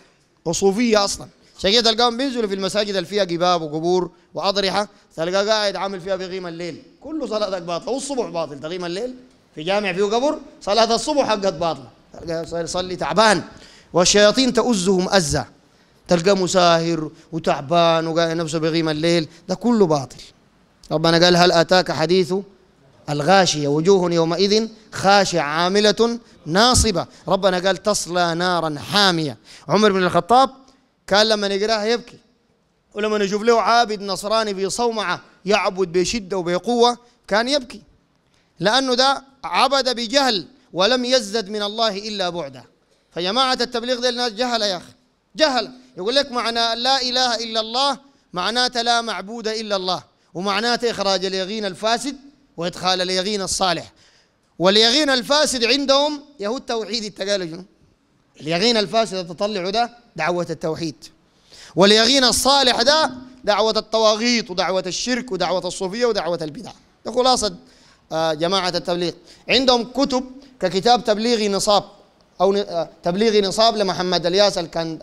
وصوفية أصلا عشان كده تلقاهم بينزلوا في المساجد اللي فيها قباب وقبور واضرحه تلقاه قاعد عامل فيها بغيم الليل كله صلاتك باطله والصبح باطل تغيم الليل في جامع فيه قبر صلاه الصبح حقت باطله تلقاه يصلي تعبان والشياطين تؤزهم ازه تلقاه مساهر وتعبان وقال نفسه بغيم الليل ده كله باطل ربنا قال هل أتاك حديث الغاشية وجوه يومئذ خاشعة عاملة ناصبة ربنا قال تصلى نارا حامية عمر بن الخطاب كان لما يقراها يبكي ولما يشوف له عابد نصراني في صومعة يعبد بشدة وبقوة كان يبكي لأنه ده عبد بجهل ولم يزد من الله إلا بعدا فجماعة التبليغ ده الناس جهلة يا أخي جهلة يقول لك معنى لا إله إلا الله معناته لا معبود إلا الله ومعناته إخراج اليقين الفاسد وإدخال اليقين الصالح واليقين الفاسد عندهم يهود توحيد التقالج اليقين الفاسد تطلع ده دعوة التوحيد واليقين الصالح ده دعوة الطواغيت ودعوة الشرك ودعوة الصوفية ودعوة البدع ده خلاصة آه، جماعة التبليغ عندهم كتب ككتاب تبليغي نصاب أو آه، تبليغ نصاب لمحمد الياس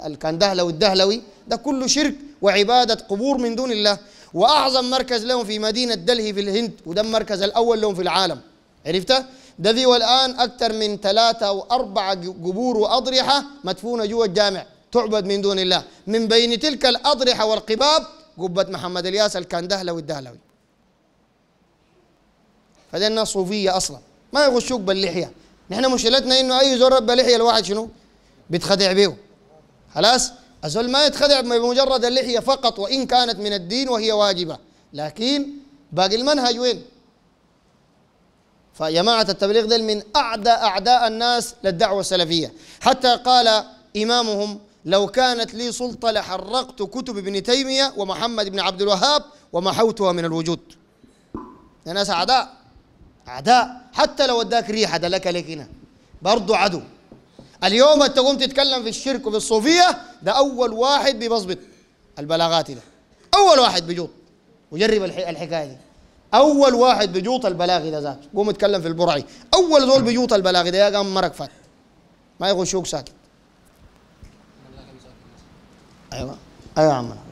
الكندهلة والدهلوي ده كله شرك وعبادة قبور من دون الله وأعظم مركز لهم في مدينة دلهي في الهند وده المركز الأول لهم في العالم عرفته؟ ده ذي والآن أكثر من ثلاثة أو أربعة قبور وأضرحة مدفونة جوا الجامع تعبد من دون الله من بين تلك الأضرحة والقباب قبة محمد الياس الكندهلوي الدهلوي فده الناس صوفية أصلا ما يغشوك باللحية نحن مشكلتنا انه اي زول ربى لحيه الواحد شنو بيتخدع به خلاص الزول ما يتخدع بمجرد اللحيه فقط وان كانت من الدين وهي واجبه لكن باقي المنهج وين فجماعة التبليغ دل من أعدى أعداء الناس للدعوة السلفية حتى قال إمامهم لو كانت لي سلطة لحرقت كتب ابن تيمية ومحمد بن عبد الوهاب ومحوتها من الوجود يعني ناس أعداء اعداء حتى لو اداك ريحه ده لك هنا برضه عدو اليوم انت قمت تتكلم في الشرك وفي الصوفيه ده اول واحد بيظبط البلاغات ده اول واحد بيجوط وجرب الحكايه دي اول واحد بيجوط البلاغي ده ذاته قوم اتكلم في البرعي اول زول بيجوط البلاغي ده يا قام مرق فات ما يغشوك ساكت ايوه ايوه يا عمنا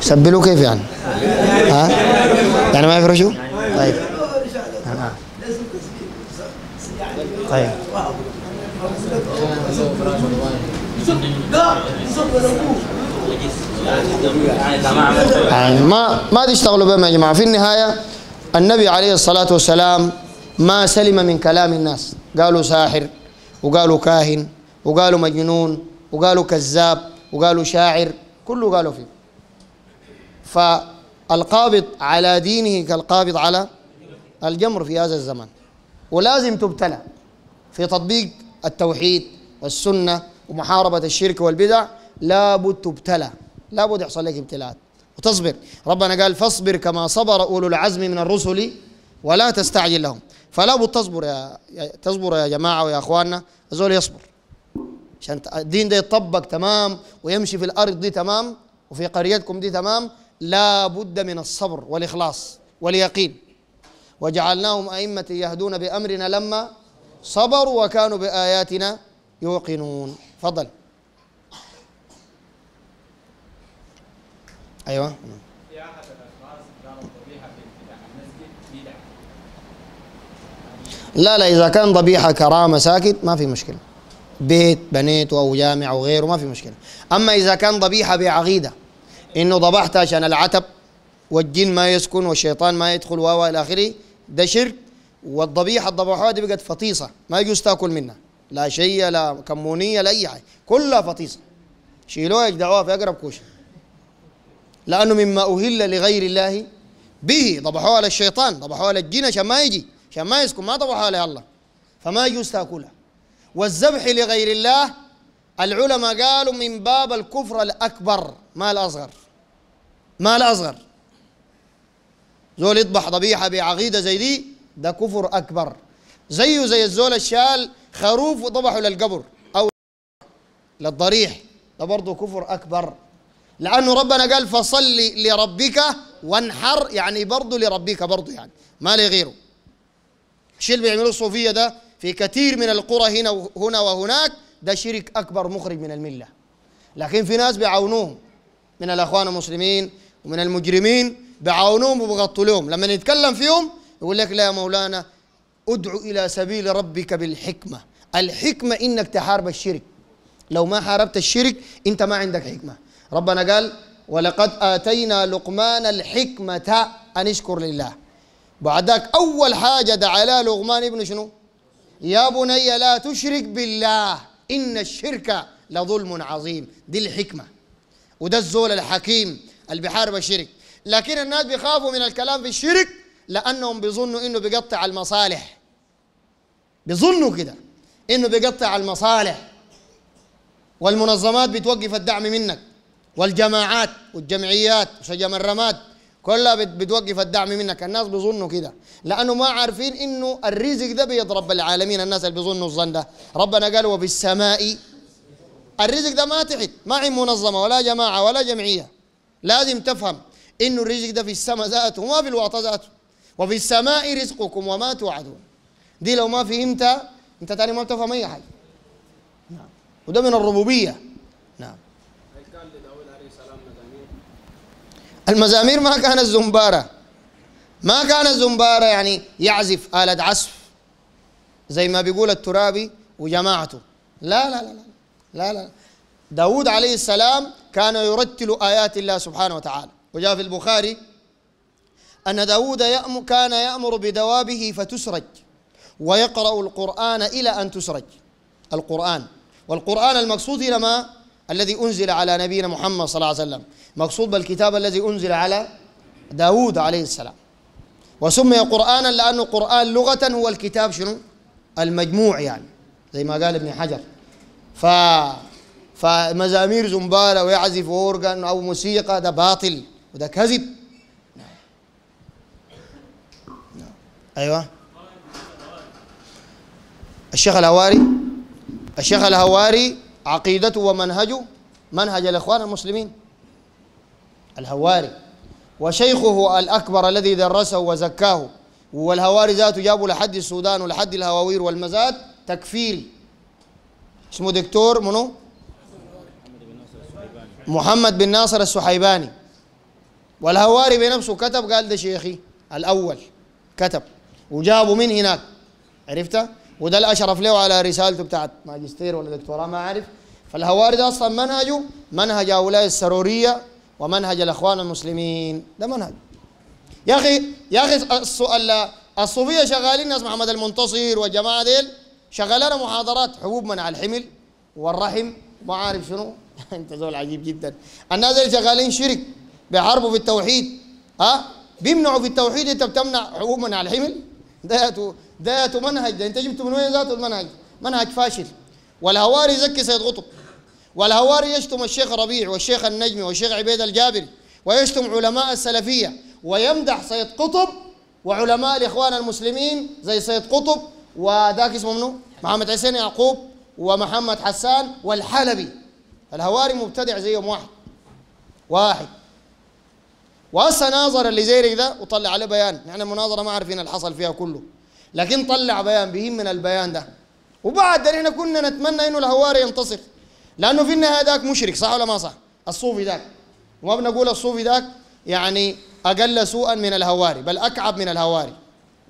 سبلوا كيف يعني؟ ها؟ يعني ما يفرشوا؟ طيب. طيب يعني ما ما تشتغلوا بهم يا جماعه في النهايه النبي عليه الصلاه والسلام ما سلم من كلام الناس قالوا ساحر وقالوا كاهن وقالوا مجنون وقالوا كذاب وقالوا شاعر كله قالوا فيه فالقابض على دينه كالقابض على الجمر في هذا الزمن ولازم تبتلى في تطبيق التوحيد والسنة ومحاربة الشرك والبدع لابد تبتلى لابد يحصل لك ابتلاءات وتصبر ربنا قال فاصبر كما صبر أولو العزم من الرسل ولا تستعجل لهم فلابد تصبر يا تصبر يا جماعة ويا أخواننا الزول يصبر عشان الدين ده يطبق تمام ويمشي في الارض دي تمام وفي قريتكم دي تمام لا بد من الصبر والاخلاص واليقين وجعلناهم ائمه يهدون بامرنا لما صبروا وكانوا باياتنا يوقنون فضل ايوه لا لا اذا كان ضبيحه كرامه ساكت ما في مشكله بيت بنيته أو جامع أو غيره ما في مشكلة أما إذا كان ضبيحة بعقيدة إنه ضبحت عشان العتب والجن ما يسكن والشيطان ما يدخل واو إلى آخره ده شرك والضبيحة الضبحوها دي بقت فطيصه ما يجوز تاكل منها لا شيء لا كمونية لا أي حاجة كلها فطيصه شيلوها يجدعوها في أقرب كوش لأنه مما أهل لغير الله به ضبحوها للشيطان ضبحوها للجن عشان ما يجي عشان ما يسكن ما ضبحوها لله فما يجوز تاكلها والذبح لغير الله العلماء قالوا من باب الكفر الأكبر ما الأصغر ما الأصغر زول يذبح ضبيحة بعقيدة زي دي ده كفر أكبر زيه زي الزول الشال خروف وذبحه للقبر أو للضريح ده برضه كفر أكبر لأنه ربنا قال فصل لربك وانحر يعني برضه لربك برضه يعني ما لغيره الشيء اللي بيعملوه الصوفية ده في كثير من القرى هنا هنا وهناك ده شرك اكبر مخرج من المله لكن في ناس بيعاونوهم من الاخوان المسلمين ومن المجرمين بيعاونوهم وبيغطوا لهم لما نتكلم فيهم يقول لك لا يا مولانا ادعو الى سبيل ربك بالحكمه الحكمه انك تحارب الشرك لو ما حاربت الشرك انت ما عندك حكمه ربنا قال ولقد اتينا لقمان الحكمه ان اشكر لله بعدك اول حاجه دعا لها لقمان ابن شنو يا بني لا تشرك بالله إن الشرك لظلم عظيم دي الحكمة وده الزول الحكيم اللي بيحارب الشرك لكن الناس بيخافوا من الكلام في الشرك لأنهم بيظنوا إنه بيقطع المصالح بيظنوا كده إنه بيقطع المصالح والمنظمات بتوقف الدعم منك والجماعات والجمعيات وشجم الرماد كلها بتوقف الدعم منك الناس بيظنوا كده لانه ما عارفين انه الرزق ده بيد رب العالمين الناس اللي بيظنوا الظن ده ربنا قال وبالسماء الرزق ده ما تحت ما هي منظمه ولا جماعه ولا جمعيه لازم تفهم انه الرزق ده في السماء ذاته وما في الواطه ذاته وفي السماء رزقكم وما توعدون دي لو ما فهمتها انت تاني ما بتفهم اي حاجه نعم. وده من الربوبيه المزامير ما كانت زنبارة ما كان زنبارة يعني يعزف آلة عزف زي ما بيقول الترابي وجماعته لا لا لا لا لا, لا. داود عليه السلام كان يرتل آيات الله سبحانه وتعالى وجاء في البخاري أن داود يأمر كان يأمر بدوابه فتسرج ويقرأ القرآن إلى أن تسرج القرآن والقرآن المقصود هنا ما الذي أنزل على نبينا محمد صلى الله عليه وسلم مقصود بالكتاب الذي أنزل على داود عليه السلام وسمي قرآنا لأنه قرآن لغة هو الكتاب شنو المجموع يعني زي ما قال ابن حجر ف فمزامير زنبالة ويعزف أورغان أو موسيقى ده باطل وده كذب أيوه الشيخ الهواري الشيخ الهواري عقيدته ومنهجه منهج الإخوان المسلمين الهواري وشيخه الأكبر الذي درسه وزكاه والهواري ذاته جابوا لحد السودان ولحد الهواوير والمزاد تكفيري اسمه دكتور منو محمد بن ناصر السحيباني والهواري بنفسه كتب قال ده شيخي الأول كتب وجابوا من هناك عرفته وده الأشرف له على رسالته بتاعت ماجستير ولا دكتوراه ما أعرف فالهواري ده أصلا منهجه منهج هؤلاء السرورية ومنهج الاخوان المسلمين ده منهج يا اخي يا اخي السؤال الصوفيه شغالين ناس محمد المنتصر والجماعه ديل شغلنا محاضرات حبوب منع الحمل والرحم ما عارف شنو انت زول عجيب جدا الناس اللي شغالين شرك بيحاربوا في التوحيد ها أه؟ بيمنعوا في التوحيد انت بتمنع حبوب منع الحمل ذاته ذاته منهج ده انت جبته من وين ذاته المنهج منهج فاشل والهواري زكي قطب والهواري يشتم الشيخ ربيع والشيخ النجمي والشيخ عبيد الجابري ويشتم علماء السلفية ويمدح سيد قطب وعلماء الإخوان المسلمين زي سيد قطب وذاك اسمه منو؟ محمد حسين يعقوب ومحمد حسان والحلبي الهواري مبتدع زيهم واحد واحد وهسه ناظر اللي زي ده وطلع عليه بيان نحن المناظره ما عارفين اللي حصل فيها كله لكن طلع بيان بهم من البيان ده وبعد ده احنا كنا نتمنى انه الهواري ينتصر لانه في النهايه ذاك مشرك صح ولا ما صح؟ الصوفي ذاك وما بنقول الصوفي ذاك يعني اقل سوءا من الهواري بل اكعب من الهواري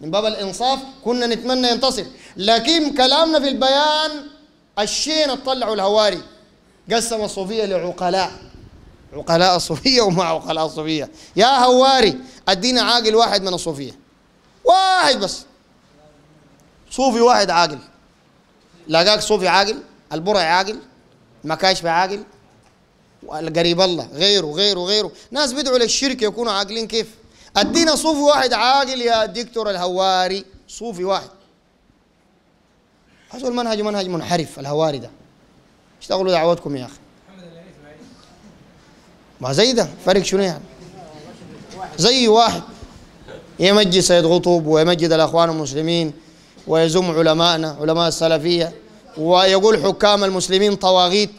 من باب الانصاف كنا نتمنى ينتصر لكن كلامنا في البيان الشين طلعوا الهواري قسم الصوفيه لعقلاء عقلاء الصوفيه وما عقلاء الصوفيه يا هواري ادينا عاقل واحد من الصوفيه واحد بس صوفي واحد عاقل لقاك صوفي عاقل البرع عاقل ما كانش بعاقل قريب الله غيره غيره غيره ناس بيدعوا للشرك يكونوا عاقلين كيف ادينا صوفي واحد عاقل يا دكتور الهواري صوفي واحد حصل منهج منهج منحرف الهواري ده اشتغلوا دعواتكم يا اخي ما زي ده فرق شنو يعني زي واحد يمجد سيد غطوب ويمجد الاخوان المسلمين ويزم علمائنا علماء السلفيه ويقول حكام المسلمين طواغيت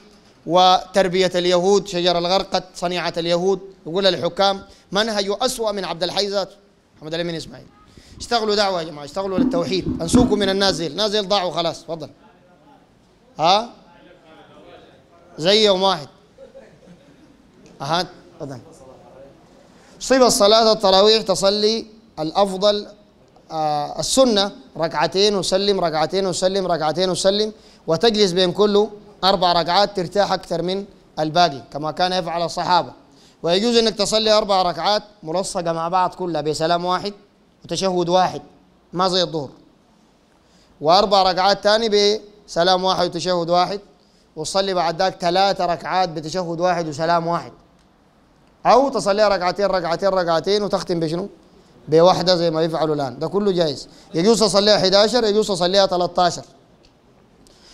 وتربية اليهود شجر الغرقد صنيعة اليهود يقول الحكام منهج أسوأ من عبد الحي ذاته محمد الامين إسماعيل اشتغلوا دعوة يا جماعة اشتغلوا للتوحيد انسوكم من النازل نازل ضاعوا خلاص تفضل ها زي يوم واحد أها تفضل صفة صلاة التراويح تصلي الأفضل آه، السنة ركعتين وسلم ركعتين وسلم ركعتين وسلم وتجلس بين كله أربع ركعات ترتاح أكثر من الباقي كما كان يفعل الصحابة ويجوز أنك تصلي أربع ركعات ملصقة مع بعض كلها بسلام واحد وتشهد واحد ما زي الظهر وأربع ركعات ثاني بسلام واحد وتشهد واحد وتصلي بعد ذاك ثلاث ركعات بتشهد واحد وسلام واحد أو تصلي ركعتين ركعتين ركعتين وتختم بشنو؟ بوحده زي ما يفعلوا الان ده كله جايز يجوز تصليها 11 يجوز تصليها 13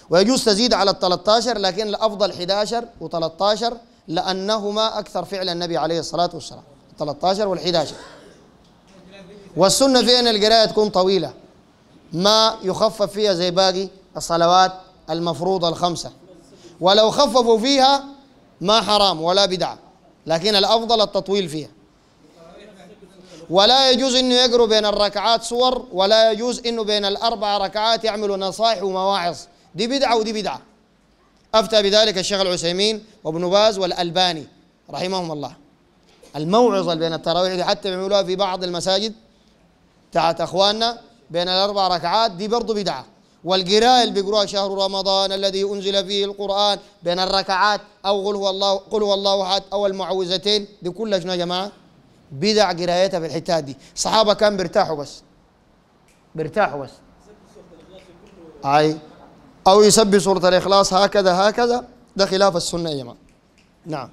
ويجوز تزيد على ال 13 لكن الافضل 11 و13 لانهما اكثر فعل النبي عليه الصلاه والسلام 13 وال11 والسنه في ان القراءه تكون طويله ما يخفف فيها زي باقي الصلوات المفروضه الخمسه ولو خففوا فيها ما حرام ولا بدعه لكن الافضل التطويل فيها ولا يجوز انه يقروا بين الركعات صور ولا يجوز انه بين الاربع ركعات يعملوا نصائح ومواعظ دي بدعه ودي بدعه افتى بذلك الشيخ العثيمين وابن باز والالباني رحمهم الله الموعظه بين التراويح دي حتى بيعملوها في بعض المساجد تاعت اخواننا بين الاربع ركعات دي برضه بدعه والقراءة اللي بيقروها شهر رمضان الذي أنزل فيه القرآن بين الركعات أو قل هو الله قل هو الله أحد أو المعوذتين دي كلها شنو يا جماعة؟ بدع قرايتها في الحتات دي الصحابه كان بيرتاحوا بس بيرتاحوا بس اي او يسبي سوره الاخلاص هكذا هكذا ده خلاف السنه يا جماعه نعم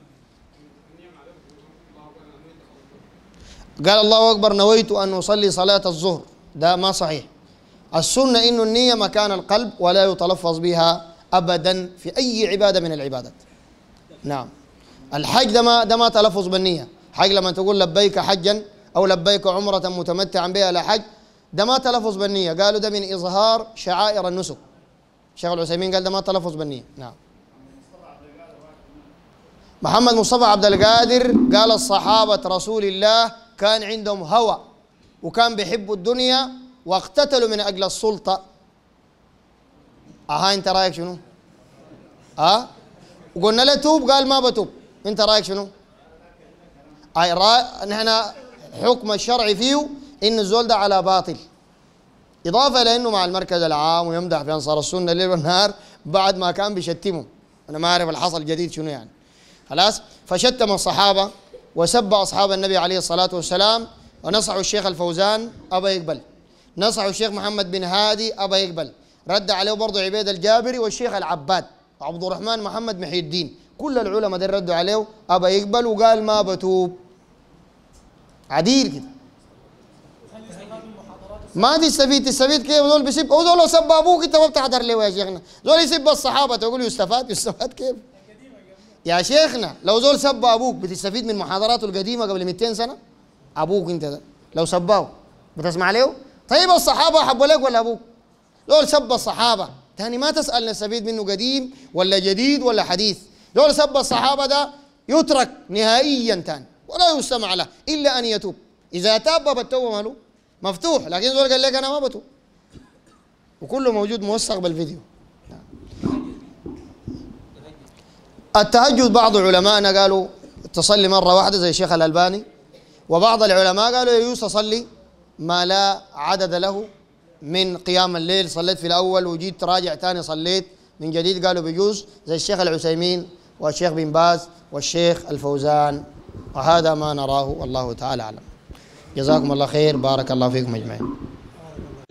قال الله اكبر نويت ان اصلي صلاه الظهر ده ما صحيح السنه إن النيه مكان القلب ولا يتلفظ بها ابدا في اي عباده من العبادات نعم الحج ده ما ده ما تلفظ بالنيه حاج لما تقول لبيك حجا أو لبيك عمرة متمتعا بها لا حج ده ما تلفظ بالنية قالوا ده من إظهار شعائر النسك الشيخ العثيمين قال ده ما تلفظ بالنية نعم محمد مصطفى عبد القادر قال الصحابة رسول الله كان عندهم هوى وكان بيحبوا الدنيا واقتتلوا من أجل السلطة أها أنت رأيك شنو؟ ها؟ أه؟ وقلنا له توب قال ما بتوب أنت رأيك شنو؟ نحن حكم الشرعي فيه ان الزول ده على باطل اضافه لانه مع المركز العام ويمدح في انصار السنه الليل والنهار بعد ما كان بيشتمهم انا ما اعرف الحصل الجديد شنو يعني خلاص فشتم الصحابه وسب اصحاب النبي عليه الصلاه والسلام ونصحوا الشيخ الفوزان ابا يقبل نصحوا الشيخ محمد بن هادي ابا يقبل رد عليه برضه عبيد الجابري والشيخ العباد عبد الرحمن محمد محي الدين كل العلماء دي ردوا عليه ابا يقبل وقال ما بتوب عديل كده ما تستفيد تستفيد كده دول بيسب ودول لو سب ابوك انت ما بتحضر لي يا شيخنا دول يسب الصحابه تقول يستفاد يستفاد كيف يا شيخنا لو زول سب ابوك بتستفيد من محاضراته القديمه قبل 200 سنه ابوك انت ده لو سباه بتسمع له طيب الصحابه حبوا لك ولا ابوك دول سب الصحابه تاني ما تسال نستفيد منه قديم ولا جديد ولا حديث دول سب الصحابه ده يترك نهائيا تاني ولا يستمع له الا ان يتوب اذا تاب باب التوبه ماله مفتوح لكن زول قال لك انا ما بتوب وكله موجود موثق بالفيديو التهجد بعض علمائنا قالوا تصلي مره واحده زي الشيخ الالباني وبعض العلماء قالوا يجوز تصلي ما لا عدد له من قيام الليل صليت في الاول وجيت راجع ثاني صليت من جديد قالوا بيجوز زي الشيخ العثيمين والشيخ بن باز والشيخ الفوزان وهذا ما نراه والله تعالى أعلم جزاكم الله خير بارك الله فيكم أجمعين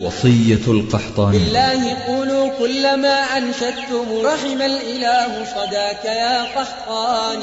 وصية القحطان بالله قولوا كلما أنشدتم رحم الإله صداك يا قحطان